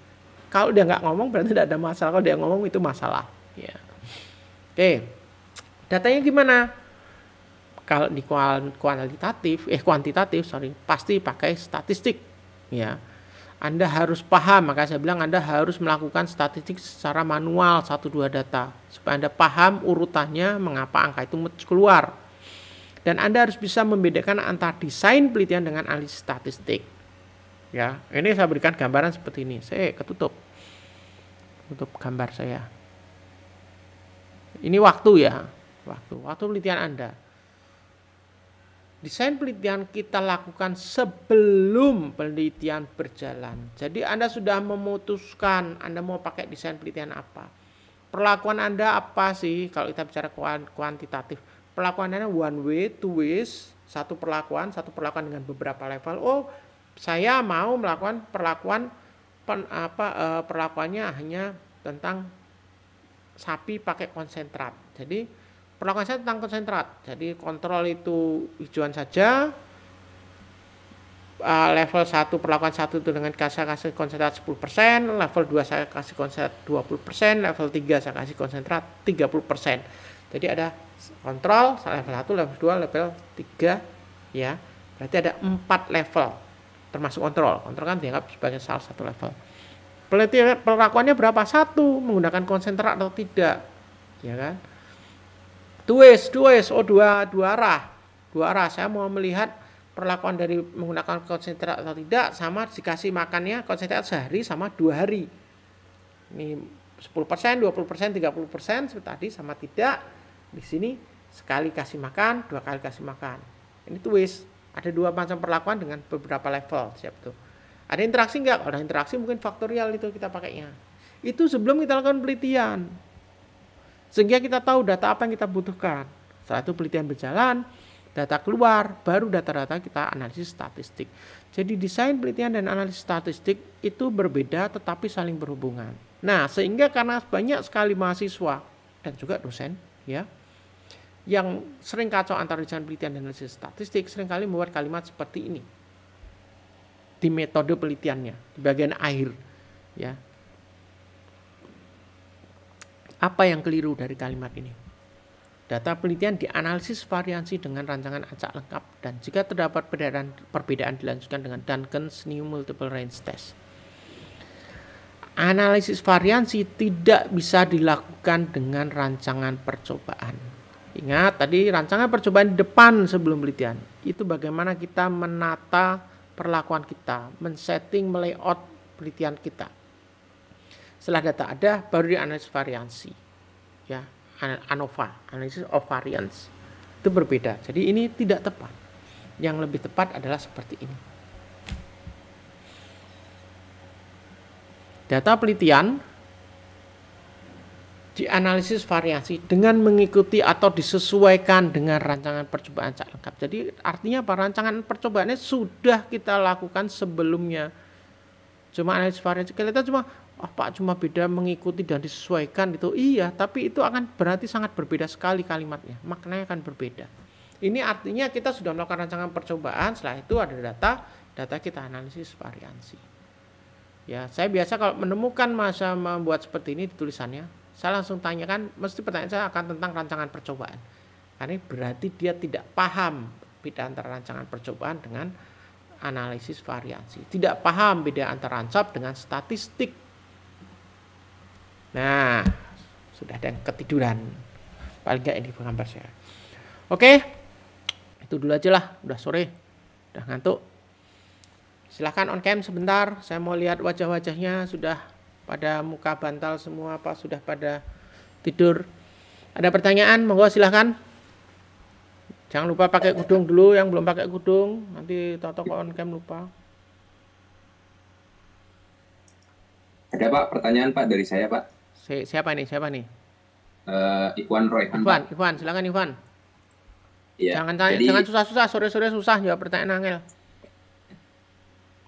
Kalau dia nggak ngomong berarti tidak ada masalah. Kalau dia ngomong itu masalah. Ya. Oke, datanya gimana? Kalau di kualitatif, eh kuantitatif, sorry, pasti pakai statistik. Ya, Anda harus paham. Maka saya bilang Anda harus melakukan statistik secara manual satu dua data supaya Anda paham urutannya mengapa angka itu keluar. Dan Anda harus bisa membedakan antara desain penelitian dengan analisis statistik ya ini saya berikan gambaran seperti ini saya ketutup tutup gambar saya ini waktu ya waktu waktu penelitian anda desain penelitian kita lakukan sebelum penelitian berjalan jadi anda sudah memutuskan anda mau pakai desain penelitian apa perlakuan anda apa sih kalau kita bicara kuantitatif perlakuan anda one way two ways satu perlakuan satu perlakuan dengan beberapa level oh saya mau melakukan perlakuan pen, apa eh, perlakuannya hanya tentang sapi pakai konsentrat. Jadi perlakuan saya tentang konsentrat. Jadi kontrol itu hijauan saja. Uh, level 1 perlakuan 1 itu dengan kasih kasih konsentrat 10%, level 2 saya kasih konsentrat 20%, level 3 saya kasih konsentrat 30%. Jadi ada kontrol level 1, level 2, level 3 ya. Berarti ada 4 level termasuk kontrol kontrol kan dianggap sebagai salah satu level pelatihan perlakuannya berapa satu menggunakan konsentrat atau tidak ya kan dues dues oh dua dua arah dua arah saya mau melihat perlakuan dari menggunakan konsentrat atau tidak sama dikasih makannya konsentrat sehari sama dua hari ini 10 persen 20 persen 30 persen tadi sama tidak di sini sekali kasih makan dua kali kasih makan ini twist ada dua macam perlakuan dengan beberapa level siap tuh. Ada interaksi nggak? Ada interaksi mungkin faktorial itu kita pakainya. Itu sebelum kita lakukan penelitian. Sehingga kita tahu data apa yang kita butuhkan. Setelah itu penelitian berjalan, data keluar, baru data-data kita analisis statistik. Jadi desain penelitian dan analisis statistik itu berbeda tetapi saling berhubungan. Nah, sehingga karena banyak sekali mahasiswa dan juga dosen ya yang sering kacau antara rincian penelitian dan analisis statistik seringkali membuat kalimat seperti ini di metode penelitiannya di bagian akhir ya apa yang keliru dari kalimat ini data penelitian dianalisis variansi dengan rancangan acak lengkap dan jika terdapat perbedaan perbedaan dilanjutkan dengan Duncan's New Multiple Range Test analisis variansi tidak bisa dilakukan dengan rancangan percobaan Ingat tadi rancangan percobaan di depan sebelum penelitian. Itu bagaimana kita menata perlakuan kita, men-setting, melayout penelitian kita. Setelah data ada, baru dianalisis variansi. Ya, ANOVA, analisis of variance. Itu berbeda. Jadi ini tidak tepat. Yang lebih tepat adalah seperti ini. Data penelitian dianalisis variasi dengan mengikuti atau disesuaikan dengan rancangan percobaan cak lengkap. Jadi artinya apa? Rancangan percobaannya sudah kita lakukan sebelumnya. Cuma analisis variasi kita cuma oh, Pak cuma beda mengikuti dan disesuaikan itu. Iya, tapi itu akan berarti sangat berbeda sekali kalimatnya. Maknanya akan berbeda. Ini artinya kita sudah melakukan rancangan percobaan, setelah itu ada data, data kita analisis variansi. Ya, saya biasa kalau menemukan masa membuat seperti ini di tulisannya saya langsung tanyakan mesti pertanyaan saya akan tentang rancangan percobaan karena berarti dia tidak paham beda antara rancangan percobaan dengan analisis variansi tidak paham beda antara rancap dengan statistik nah sudah ada yang ketiduran paling nggak ini penggambar saya oke itu dulu aja lah udah sore udah ngantuk silahkan on cam sebentar saya mau lihat wajah-wajahnya sudah pada muka bantal semua apa sudah pada tidur. Ada pertanyaan? Monggo silahkan. Jangan lupa pakai kudung dulu yang belum pakai kudung, nanti Toto on cam lupa. Ada Pak pertanyaan Pak dari saya Pak. Si, siapa nih? Siapa nih? Uh, Ikhwan Roy. Ikhwan, Ikhwan, silakan Ikhwan. Ya, jangan tanya, jadi... jangan susah-susah, sore-sore susah jawab pertanyaan Angel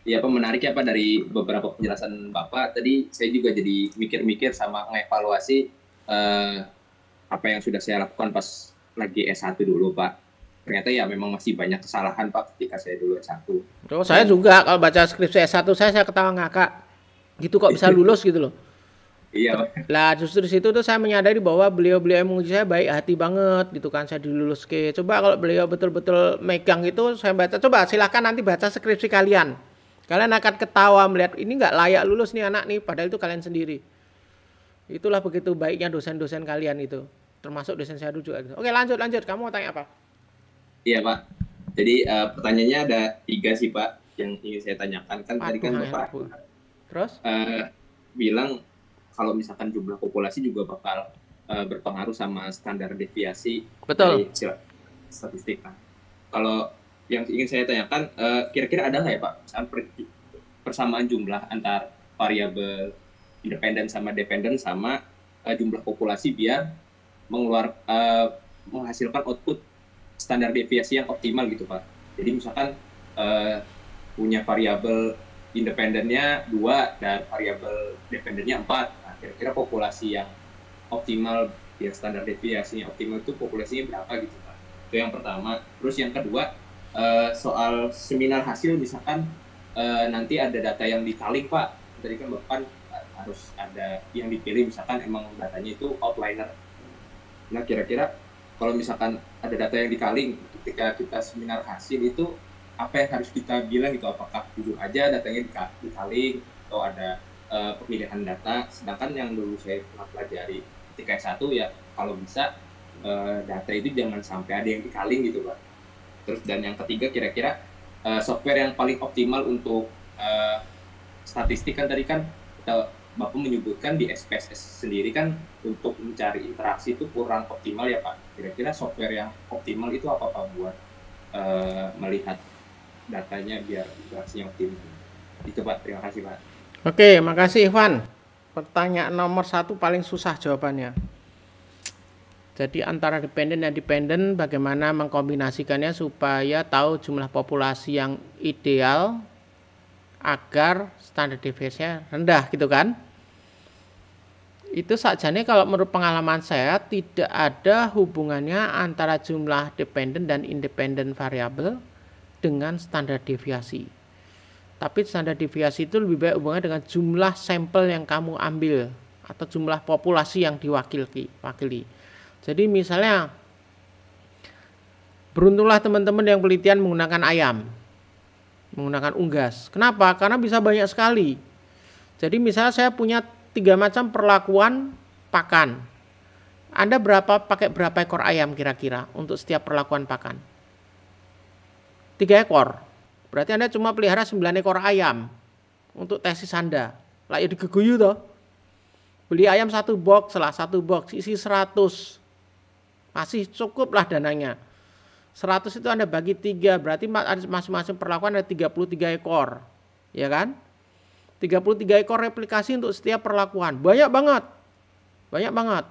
ya apa menarik ya Pak dari beberapa penjelasan Bapak tadi saya juga jadi mikir-mikir sama mengevaluasi eh, apa yang sudah saya lakukan pas lagi S1 dulu Pak. Ternyata ya memang masih banyak kesalahan Pak ketika saya dulu S1. Oh, saya juga kalau baca skripsi S1 saya saya ketawa ngakak. Gitu kok bisa lulus gitu loh. Iya. Lah justru situ tuh saya menyadari bahwa beliau-beliau yang menguji saya baik hati banget gitu kan saya dilulus ke. Coba kalau beliau betul-betul megang itu saya baca coba silahkan nanti baca skripsi kalian Kalian akan ketawa melihat ini nggak layak lulus nih anak nih, padahal itu kalian sendiri. Itulah begitu baiknya dosen-dosen kalian itu, termasuk dosen saya juga. Oke lanjut lanjut, kamu mau tanya apa? Iya pak. Jadi uh, pertanyaannya ada tiga sih pak yang ingin saya tanyakan kan Aduh, tadi kan bapak ayah, terus uh, bilang kalau misalkan jumlah populasi juga bakal uh, berpengaruh sama standar deviasi betul dari statistik kan. Kalau yang ingin saya tanyakan uh, kira-kira ada nggak ya Pak persamaan jumlah antar variabel independen sama dependen sama uh, jumlah populasi biar mengeluar uh, menghasilkan output standar deviasi yang optimal gitu Pak. Jadi misalkan uh, punya variabel independennya dua dan variabel dependennya empat. Nah, kira-kira populasi yang optimal biar standar deviasinya optimal itu populasinya berapa gitu Pak. Itu yang pertama. Terus yang kedua Eh, soal seminar hasil misalkan uh, nanti ada data yang ditaling pak tadi kan bahkan harus ada yang dipilih misalkan emang datanya itu outliner nah kira-kira kalau misalkan ada data yang dikaling ketika kita seminar hasil itu apa yang harus kita bilang itu apakah jujur aja datanya dikaling atau ada uh, pemilihan data sedangkan yang dulu saya pernah pelajari ketika satu ya kalau bisa uh, data itu jangan sampai ada yang dikaling gitu pak Terus dan yang ketiga kira-kira uh, software yang paling optimal untuk uh, statistik kan tadi kan kita, Bapak menyebutkan di SPSS sendiri kan untuk mencari interaksi itu kurang optimal ya Pak. Kira-kira software yang optimal itu apa Pak buat uh, melihat datanya biar interaksinya optimal? Itu Pak, terima kasih Pak. Oke, makasih Ivan. Pertanyaan nomor satu paling susah jawabannya. Jadi antara dependen dan dependen bagaimana mengkombinasikannya supaya tahu jumlah populasi yang ideal agar standar deviasinya rendah gitu kan. Itu sajane kalau menurut pengalaman saya tidak ada hubungannya antara jumlah dependen dan independen variabel dengan standar deviasi. Tapi standar deviasi itu lebih baik hubungannya dengan jumlah sampel yang kamu ambil atau jumlah populasi yang diwakili. Jadi misalnya beruntunglah teman-teman yang pelitian menggunakan ayam, menggunakan unggas. Kenapa? Karena bisa banyak sekali. Jadi misalnya saya punya tiga macam perlakuan pakan. Anda berapa pakai berapa ekor ayam kira-kira untuk setiap perlakuan pakan? Tiga ekor. Berarti Anda cuma pelihara sembilan ekor ayam untuk tesis Anda. Lah ya digeguyu toh. Beli ayam satu box lah, satu box isi 100. Masih cukuplah dananya. 100 itu Anda bagi 3, berarti masing-masing perlakuan ada 33 ekor. Ya kan? 33 ekor replikasi untuk setiap perlakuan. Banyak banget. Banyak banget.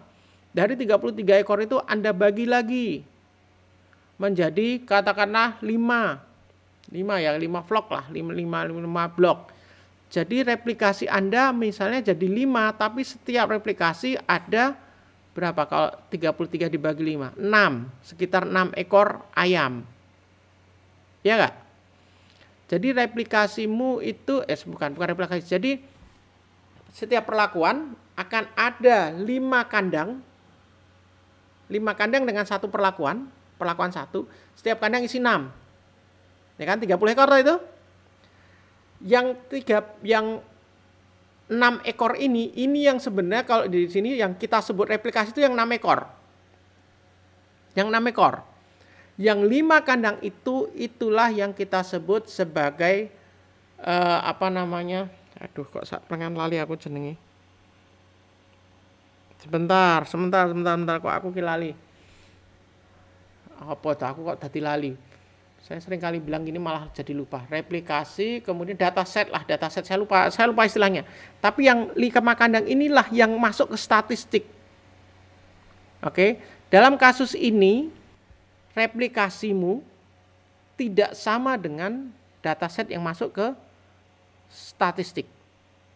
Dari 33 ekor itu Anda bagi lagi menjadi katakanlah 5. 5 ya, 5 vlog lah, 5 5 5 blok. Jadi replikasi Anda misalnya jadi 5 tapi setiap replikasi ada berapa kalau 33 dibagi 5? 6, sekitar 6 ekor ayam. Ya enggak? Jadi replikasimu itu eh bukan bukan replikasi. Jadi setiap perlakuan akan ada 5 kandang. 5 kandang dengan satu perlakuan, perlakuan satu, setiap kandang isi 6. Ya kan 30 ekor itu? Yang tiga yang enam ekor ini, ini yang sebenarnya kalau di sini yang kita sebut replikasi itu yang enam ekor. Yang enam ekor. Yang lima kandang itu itulah yang kita sebut sebagai uh, apa namanya? Aduh kok saat pengen lali aku jenengi. Sebentar, sebentar, sebentar, sebentar kok aku kilali. Apa tuh aku kok tadi lali? saya sering kali bilang gini malah jadi lupa replikasi kemudian data set lah data set saya lupa saya lupa istilahnya tapi yang lima kandang inilah yang masuk ke statistik oke dalam kasus ini replikasimu tidak sama dengan data set yang masuk ke statistik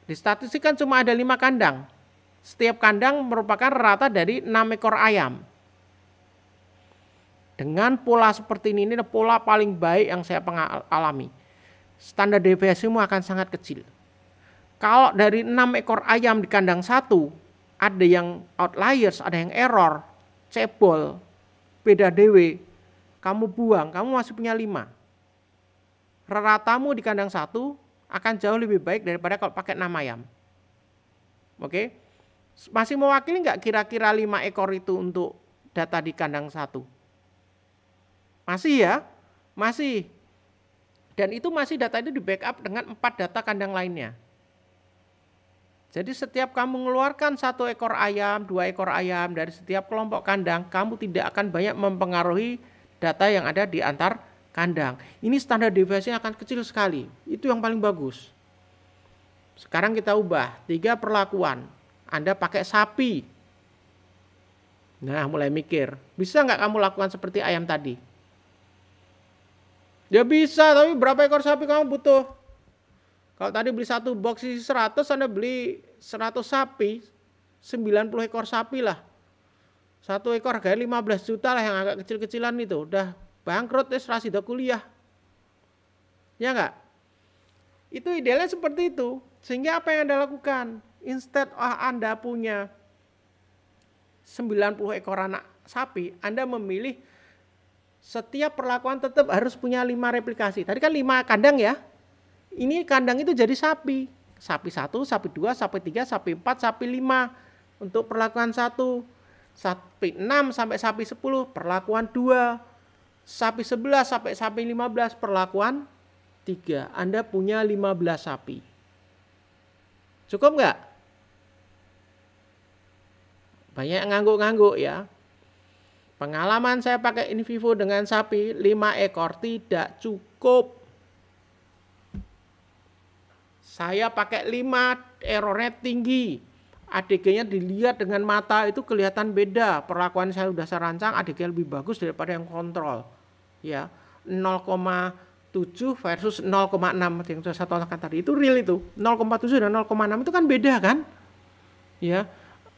di statistik kan cuma ada lima kandang setiap kandang merupakan rata dari enam ekor ayam dengan pola seperti ini, ini pola paling baik yang saya alami. Standar deviasimu akan sangat kecil. Kalau dari enam ekor ayam di kandang satu, ada yang outliers, ada yang error, cebol, beda dewe, kamu buang, kamu masih punya 5. Ratamu di kandang satu akan jauh lebih baik daripada kalau pakai 6 ayam. Oke? Masih mewakili nggak kira-kira lima ekor itu untuk data di kandang satu? Masih ya, masih. Dan itu masih data itu di backup dengan empat data kandang lainnya. Jadi setiap kamu mengeluarkan satu ekor ayam, dua ekor ayam dari setiap kelompok kandang, kamu tidak akan banyak mempengaruhi data yang ada di antar kandang. Ini standar deviasi akan kecil sekali. Itu yang paling bagus. Sekarang kita ubah tiga perlakuan. Anda pakai sapi. Nah, mulai mikir, bisa nggak kamu lakukan seperti ayam tadi? Ya bisa, tapi berapa ekor sapi kamu butuh? Kalau tadi beli satu box isi 100, Anda beli 100 sapi, 90 ekor sapi lah. Satu ekor harganya 15 juta lah yang agak kecil-kecilan itu. Udah bangkrut, ya udah kuliah. Ya enggak? Itu idealnya seperti itu. Sehingga apa yang Anda lakukan? Instead of Anda punya 90 ekor anak sapi, Anda memilih setiap perlakuan tetap harus punya lima replikasi. Tadi kan lima kandang ya. Ini kandang itu jadi sapi. Sapi satu, sapi dua, sapi tiga, sapi empat, sapi lima. Untuk perlakuan satu. Sapi enam sampai sapi sepuluh, perlakuan dua. Sapi sebelas sampai sapi lima belas, perlakuan tiga. Anda punya lima belas sapi. Cukup nggak? Banyak ngangguk-ngangguk ya. Pengalaman saya pakai in vivo dengan sapi 5 ekor tidak cukup. Saya pakai 5, errornya tinggi. ADG-nya dilihat dengan mata itu kelihatan beda. Perlakuan saya sudah saya rancang, ADG lebih bagus daripada yang kontrol. Ya, 0,7 versus 0,6 yang saya tontonkan tadi itu real itu. 0,7 dan 0,6 itu kan beda kan? Ya.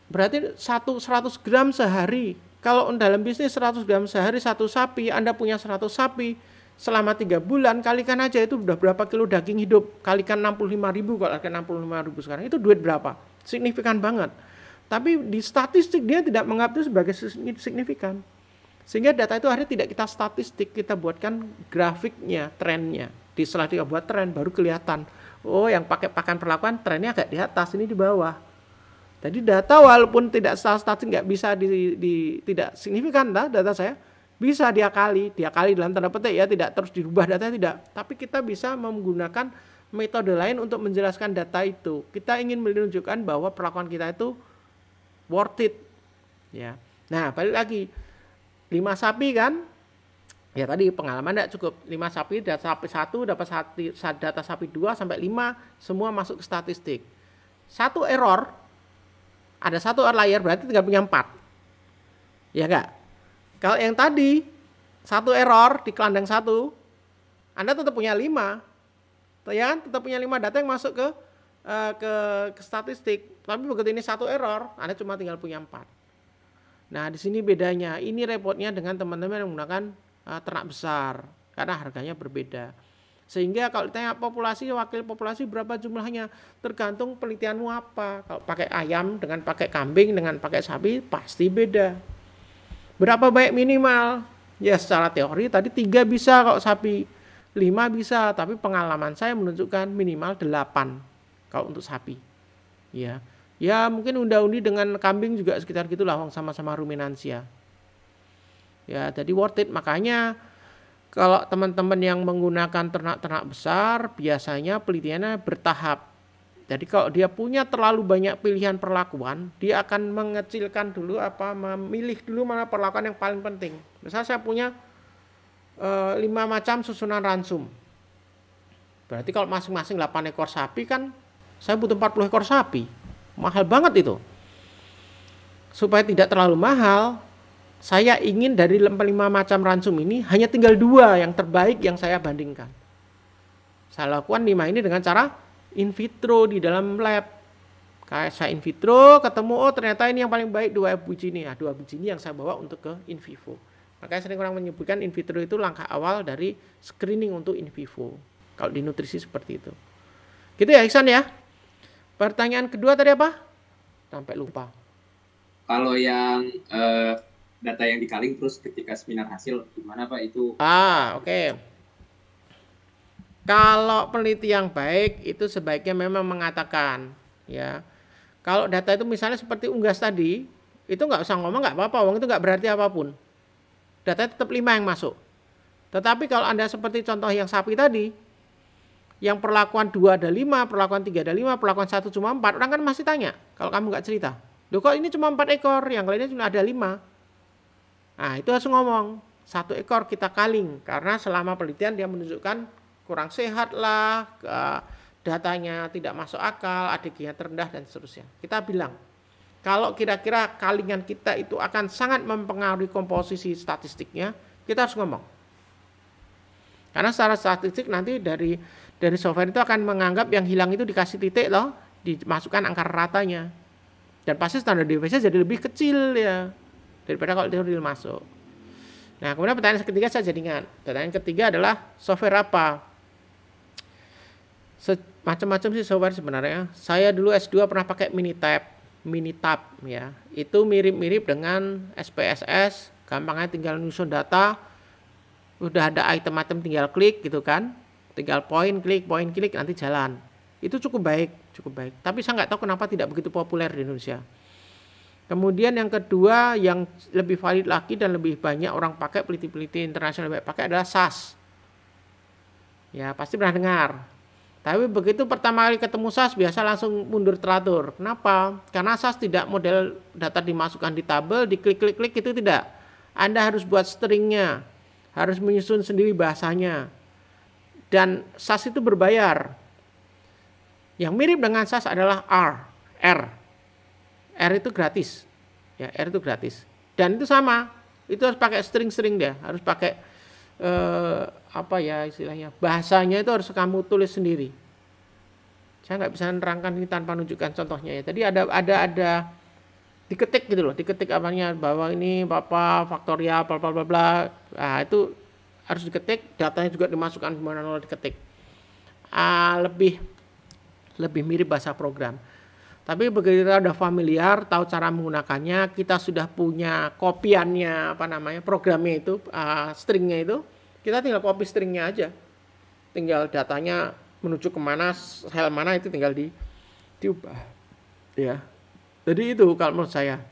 Berarti 1 100 gram sehari kalau dalam bisnis 100 gram sehari satu sapi, Anda punya 100 sapi, selama 3 bulan kalikan aja itu udah berapa kilo daging hidup kalikan 65 ribu harga 65 ribu sekarang itu duit berapa signifikan banget tapi di statistik dia tidak menganggap itu sebagai signifikan sehingga data itu akhirnya tidak kita statistik kita buatkan grafiknya trennya di setelah kita buat tren baru kelihatan oh yang pakai pakan perlakuan trennya agak di atas ini di bawah jadi data walaupun tidak statistik nggak bisa di, di tidak signifikan lah data saya bisa diakali, diakali dalam tanda petik ya tidak terus dirubah data tidak, tapi kita bisa menggunakan metode lain untuk menjelaskan data itu. Kita ingin menunjukkan bahwa perlakuan kita itu worth it ya. Nah, balik lagi lima sapi kan ya tadi pengalaman tidak cukup lima sapi data sapi satu dapat data sapi dua sampai lima semua masuk ke statistik satu error ada satu outlier berarti tinggal punya empat. Ya enggak? Kalau yang tadi satu error di kandang satu, Anda tetap punya lima. Ya kan? Tetap punya lima data yang masuk ke eh, ke, ke statistik. Tapi begitu ini satu error, Anda cuma tinggal punya empat. Nah, di sini bedanya. Ini repotnya dengan teman-teman yang menggunakan uh, ternak besar karena harganya berbeda. Sehingga kalau ditanya populasi, wakil populasi berapa jumlahnya? Tergantung penelitianmu apa. Kalau pakai ayam dengan pakai kambing dengan pakai sapi pasti beda. Berapa baik minimal? Ya secara teori tadi tiga bisa kalau sapi, lima bisa, tapi pengalaman saya menunjukkan minimal delapan kalau untuk sapi. Ya, ya mungkin undang undi dengan kambing juga sekitar gitulah, sama-sama ruminansia. Ya, jadi worth it. Makanya kalau teman-teman yang menggunakan ternak-ternak besar, biasanya pelitiannya bertahap. Jadi kalau dia punya terlalu banyak pilihan perlakuan, dia akan mengecilkan dulu apa memilih dulu mana perlakuan yang paling penting. Misalnya saya punya e, lima macam susunan ransum. Berarti kalau masing-masing 8 ekor sapi kan saya butuh 40 ekor sapi. Mahal banget itu. Supaya tidak terlalu mahal, saya ingin dari lima macam ransum ini hanya tinggal dua yang terbaik yang saya bandingkan. Saya lakukan lima ini dengan cara in vitro di dalam lab. Kayak saya in vitro ketemu oh ternyata ini yang paling baik dua biji ini. ya dua biji ini yang saya bawa untuk ke in vivo. Makanya sering orang menyebutkan in vitro itu langkah awal dari screening untuk in vivo. Kalau di nutrisi seperti itu. Gitu ya Iksan ya. Pertanyaan kedua tadi apa? Sampai lupa. Kalau yang uh, data yang dikaling terus ketika seminar hasil gimana Pak itu? Ah, oke. Okay. Kalau peneliti yang baik itu sebaiknya memang mengatakan ya. Kalau data itu misalnya seperti unggas tadi, itu nggak usah ngomong nggak apa-apa, uang itu nggak berarti apapun. Data tetap lima yang masuk. Tetapi kalau Anda seperti contoh yang sapi tadi, yang perlakuan dua ada lima perlakuan tiga ada lima perlakuan satu cuma empat orang kan masih tanya kalau kamu nggak cerita. Loh kok ini cuma empat ekor, yang lainnya cuma ada lima Nah, itu harus ngomong. Satu ekor kita kaling karena selama penelitian dia menunjukkan kurang sehat lah, datanya tidak masuk akal, adiknya terendah dan seterusnya. Kita bilang kalau kira-kira kalingan kita itu akan sangat mempengaruhi komposisi statistiknya, kita harus ngomong. Karena secara statistik nanti dari dari software itu akan menganggap yang hilang itu dikasih titik loh, dimasukkan angka ratanya. Dan pasti standar deviasi jadi lebih kecil ya daripada kalau teori masuk. Nah, kemudian pertanyaan ketiga saya jadi ingat. Pertanyaan ketiga adalah software apa? Macam-macam sih software sebenarnya. Saya dulu S2 pernah pakai Minitab, Minitab ya. Itu mirip-mirip dengan SPSS, gampangnya tinggal nyusun data, udah ada item-item tinggal klik gitu kan. Tinggal poin klik, poin klik nanti jalan. Itu cukup baik, cukup baik. Tapi saya nggak tahu kenapa tidak begitu populer di Indonesia. Kemudian yang kedua yang lebih valid lagi dan lebih banyak orang pakai peliti-peliti internasional banyak pakai adalah SAS. Ya pasti pernah dengar. Tapi begitu pertama kali ketemu SAS biasa langsung mundur teratur. Kenapa? Karena SAS tidak model data dimasukkan di tabel, diklik-klik-klik itu tidak. Anda harus buat stringnya, harus menyusun sendiri bahasanya. Dan SAS itu berbayar. Yang mirip dengan SAS adalah R, R R itu gratis ya R itu gratis dan itu sama itu harus pakai string-string dia harus pakai eh, apa ya istilahnya bahasanya itu harus kamu tulis sendiri saya nggak bisa nerangkan ini tanpa menunjukkan contohnya ya tadi ada ada ada diketik gitu loh diketik apanya bahwa ini apa faktorial ya, bla bla bla bla nah, itu harus diketik datanya juga dimasukkan kemana mana diketik ah, lebih lebih mirip bahasa program tapi begitu kita sudah familiar, tahu cara menggunakannya, kita sudah punya kopiannya, apa namanya, programnya itu, uh, stringnya itu, kita tinggal copy stringnya aja. Tinggal datanya menuju kemana, sel mana itu tinggal di diubah. Ya, jadi itu kalau menurut saya.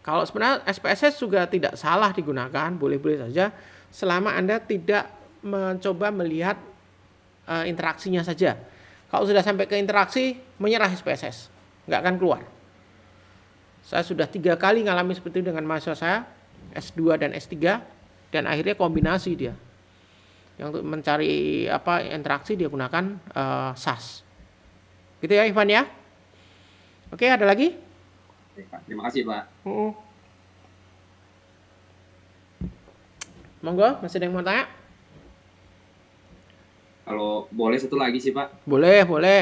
Kalau sebenarnya SPSS juga tidak salah digunakan, boleh-boleh saja, selama Anda tidak mencoba melihat uh, interaksinya saja kalau sudah sampai ke interaksi, menyerah SPSS. Nggak akan keluar. Saya sudah tiga kali ngalami seperti itu dengan mahasiswa saya, S2 dan S3, dan akhirnya kombinasi dia. Yang untuk mencari apa interaksi dia gunakan uh, eh, SAS. Gitu ya Ivan ya? Oke, ada lagi? Terima kasih Pak. Uh -uh. Monggo, masih ada yang mau tanya? Kalau boleh satu lagi sih Pak. Boleh, boleh.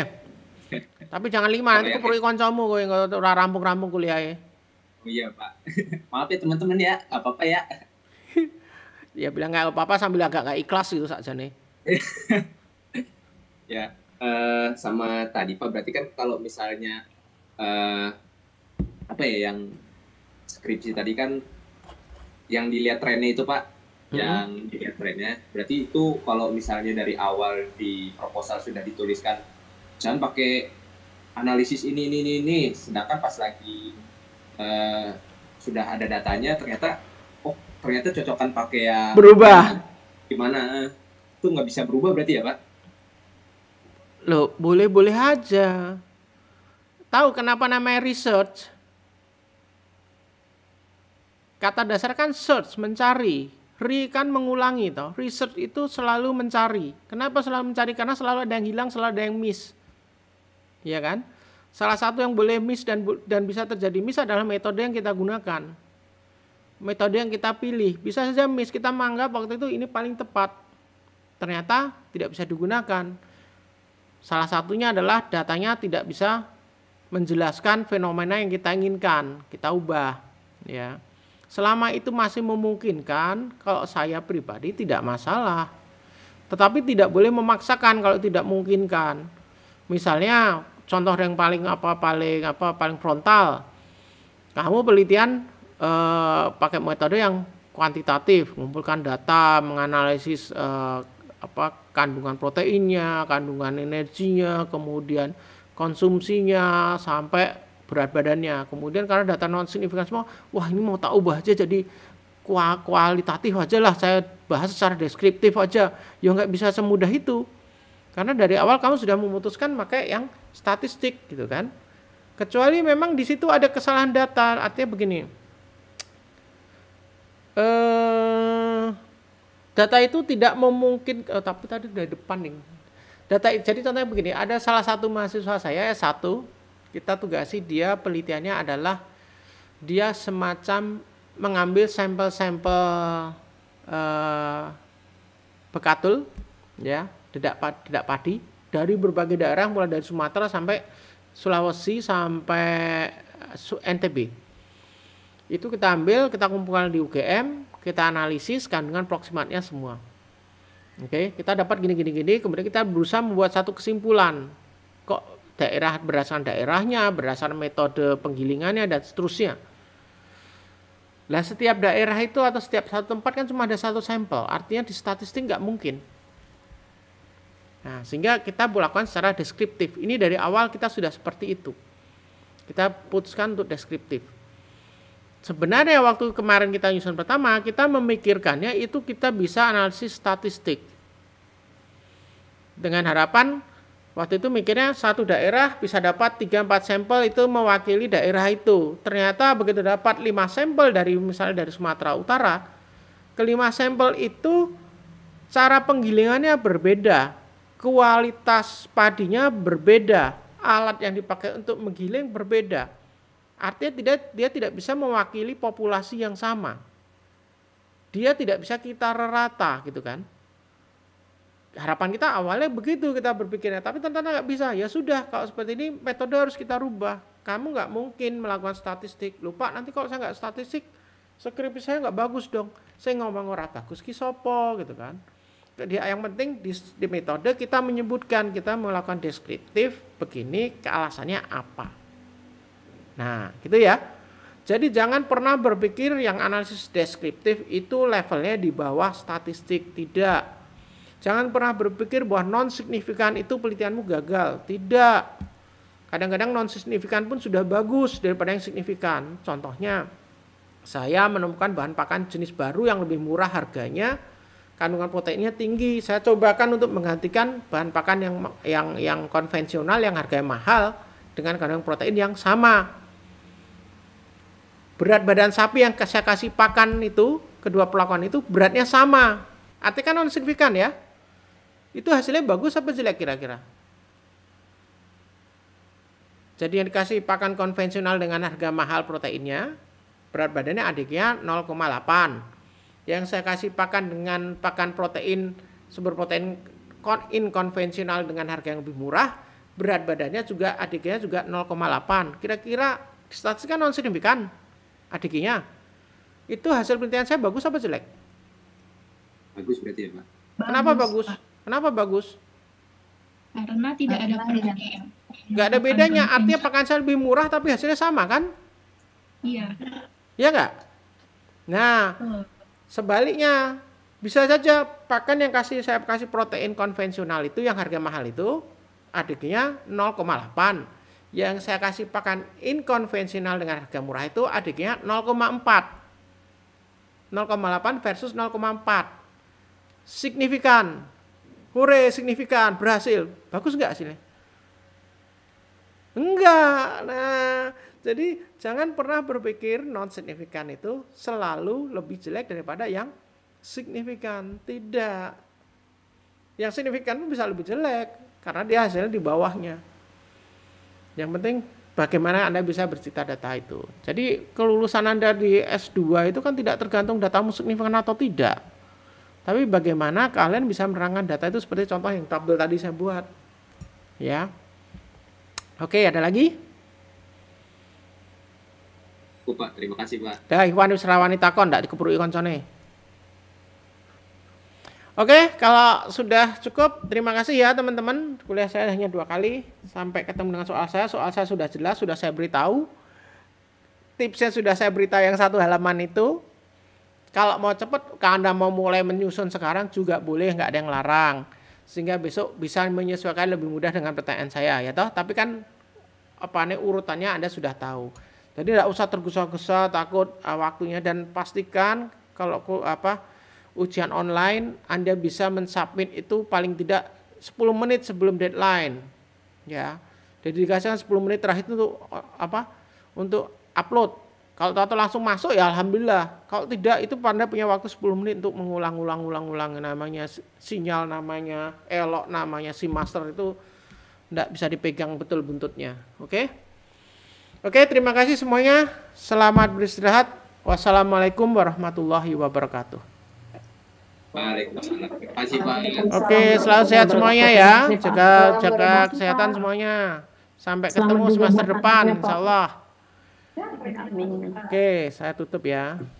Tapi jangan lima, nanti pergi kancamu gue nggak rampung-rampung ya Oh iya Pak. Maaf ya teman-teman ya, nggak apa-apa ya. ya bilang nggak apa-apa sambil agak nggak ikhlas gitu saja nih. ya, uh, sama tadi Pak berarti kan kalau misalnya uh, apa ya yang skripsi tadi kan yang dilihat trennya itu Pak Mm-hmm. yang di jadi brandnya berarti itu kalau misalnya dari awal di proposal sudah dituliskan jangan pakai analisis ini ini ini, ini. sedangkan pas lagi uh, sudah ada datanya ternyata oh ternyata cocokan pakai yang berubah gimana itu nggak bisa berubah berarti ya pak lo boleh boleh aja tahu kenapa namanya research kata dasar kan search mencari Ri kan mengulangi toh. Research itu selalu mencari. Kenapa selalu mencari? Karena selalu ada yang hilang, selalu ada yang miss. Iya kan? Salah satu yang boleh miss dan dan bisa terjadi miss adalah metode yang kita gunakan. Metode yang kita pilih. Bisa saja miss, kita menganggap waktu itu ini paling tepat. Ternyata tidak bisa digunakan. Salah satunya adalah datanya tidak bisa menjelaskan fenomena yang kita inginkan. Kita ubah, ya. Selama itu masih memungkinkan, kalau saya pribadi tidak masalah. Tetapi tidak boleh memaksakan kalau tidak memungkinkan. Misalnya contoh yang paling apa paling apa paling frontal. Kamu penelitian eh, pakai metode yang kuantitatif, mengumpulkan data, menganalisis eh, apa kandungan proteinnya, kandungan energinya, kemudian konsumsinya sampai berat badannya. Kemudian karena data non signifikan semua, wah ini mau tak ubah aja jadi kualitatif aja lah saya bahas secara deskriptif aja ya nggak bisa semudah itu karena dari awal kamu sudah memutuskan pakai yang statistik gitu kan kecuali memang di situ ada kesalahan data artinya begini eh, data itu tidak memungkinkan oh, eh, tapi tadi dari depan nih data jadi contohnya begini ada salah satu mahasiswa saya satu kita tugasi dia penelitiannya adalah dia semacam mengambil sampel-sampel eh, bekatul ya tidak tidak padi dari berbagai daerah mulai dari Sumatera sampai Sulawesi sampai eh, NTB itu kita ambil kita kumpulkan di UGM kita analisis kandungan proximatnya semua oke kita dapat gini gini gini kemudian kita berusaha membuat satu kesimpulan kok daerah berdasarkan daerahnya, berdasarkan metode penggilingannya dan seterusnya. Lah setiap daerah itu atau setiap satu tempat kan cuma ada satu sampel, artinya di statistik nggak mungkin. Nah, sehingga kita lakukan secara deskriptif. Ini dari awal kita sudah seperti itu. Kita putuskan untuk deskriptif. Sebenarnya waktu kemarin kita nyusun pertama, kita memikirkannya itu kita bisa analisis statistik. Dengan harapan Waktu itu mikirnya satu daerah bisa dapat 3-4 sampel itu mewakili daerah itu. Ternyata begitu dapat 5 sampel dari misalnya dari Sumatera Utara, kelima sampel itu cara penggilingannya berbeda, kualitas padinya berbeda, alat yang dipakai untuk menggiling berbeda. Artinya tidak dia tidak bisa mewakili populasi yang sama. Dia tidak bisa kita rata gitu kan harapan kita awalnya begitu kita berpikirnya tapi ternyata nggak bisa ya sudah kalau seperti ini metode harus kita rubah kamu nggak mungkin melakukan statistik lupa nanti kalau saya nggak statistik skripsi saya nggak bagus dong saya ngomong orang bagus kisopo, gitu kan dia yang penting di, di metode kita menyebutkan kita melakukan deskriptif begini alasannya apa nah gitu ya jadi jangan pernah berpikir yang analisis deskriptif itu levelnya di bawah statistik tidak Jangan pernah berpikir bahwa non signifikan itu penelitianmu gagal. Tidak. Kadang-kadang non signifikan pun sudah bagus daripada yang signifikan. Contohnya, saya menemukan bahan pakan jenis baru yang lebih murah harganya, kandungan proteinnya tinggi. Saya cobakan untuk menggantikan bahan pakan yang yang yang konvensional yang harganya mahal dengan kandungan protein yang sama. Berat badan sapi yang saya kasih pakan itu, kedua pelakuan itu beratnya sama. Artinya kan non signifikan ya. Itu hasilnya bagus apa jelek kira-kira? Jadi yang dikasih pakan konvensional dengan harga mahal proteinnya, berat badannya adiknya 0,8. Yang saya kasih pakan dengan pakan protein, sumber protein inkonvensional dengan harga yang lebih murah, berat badannya juga adiknya juga 0,8. Kira-kira statistiknya non signifikan adiknya. Itu hasil penelitian saya bagus apa jelek? Bagus berarti ya Pak. Kenapa bagus? bagus? Kenapa bagus? Karena tidak ada perbedaan. Gak ada bedanya. Artinya pakan saya lebih murah tapi hasilnya sama kan? Iya. Iya nggak? Nah, sebaliknya bisa saja pakan yang kasih saya kasih protein konvensional itu yang harga mahal itu adiknya 0,8. Yang saya kasih pakan inkonvensional dengan harga murah itu adiknya 0,4. 0,8 versus 0,4. Signifikan. Hore, signifikan, berhasil. Bagus nggak hasilnya? Enggak. Nah, jadi jangan pernah berpikir non signifikan itu selalu lebih jelek daripada yang signifikan. Tidak. Yang signifikan bisa lebih jelek karena dia hasilnya di bawahnya. Yang penting bagaimana Anda bisa bercita data itu. Jadi kelulusan Anda di S2 itu kan tidak tergantung datamu signifikan atau tidak. Tapi bagaimana kalian bisa menerangkan data itu seperti contoh yang tabel tadi saya buat. Ya. Oke, ada lagi? Cukup, Pak. Terima kasih, Pak. Dah, Iwan Wisrawani takon ndak dikeprui koncone. Oke, kalau sudah cukup, terima kasih ya teman-teman. Kuliah saya hanya dua kali. Sampai ketemu dengan soal saya. Soal saya sudah jelas, sudah saya beritahu. Tipsnya sudah saya beritahu yang satu halaman itu. Kalau mau cepat, Anda mau mulai menyusun sekarang juga boleh, nggak ada yang larang. Sehingga besok bisa menyesuaikan lebih mudah dengan pertanyaan saya, ya toh. Tapi kan apa nih urutannya Anda sudah tahu. Jadi tidak usah tergesa-gesa, takut uh, waktunya dan pastikan kalau aku apa ujian online Anda bisa mensubmit itu paling tidak 10 menit sebelum deadline. Ya. Jadi dikasihkan 10 menit terakhir itu untuk eh, apa? Untuk upload kalau tato langsung masuk ya alhamdulillah. Kalau tidak itu panda punya waktu 10 menit untuk mengulang-ulang-ulang-ulang namanya sinyal namanya, elok namanya si master itu tidak bisa dipegang betul buntutnya. Oke? Oke, terima kasih semuanya. Selamat beristirahat. Wassalamualaikum warahmatullahi wabarakatuh. Waalaikumsalam. Oke, selalu sehat semuanya ya. Jaga jaga kesehatan semuanya. Sampai ketemu semester depan, insyaallah. Oke, Oke, saya tutup ya.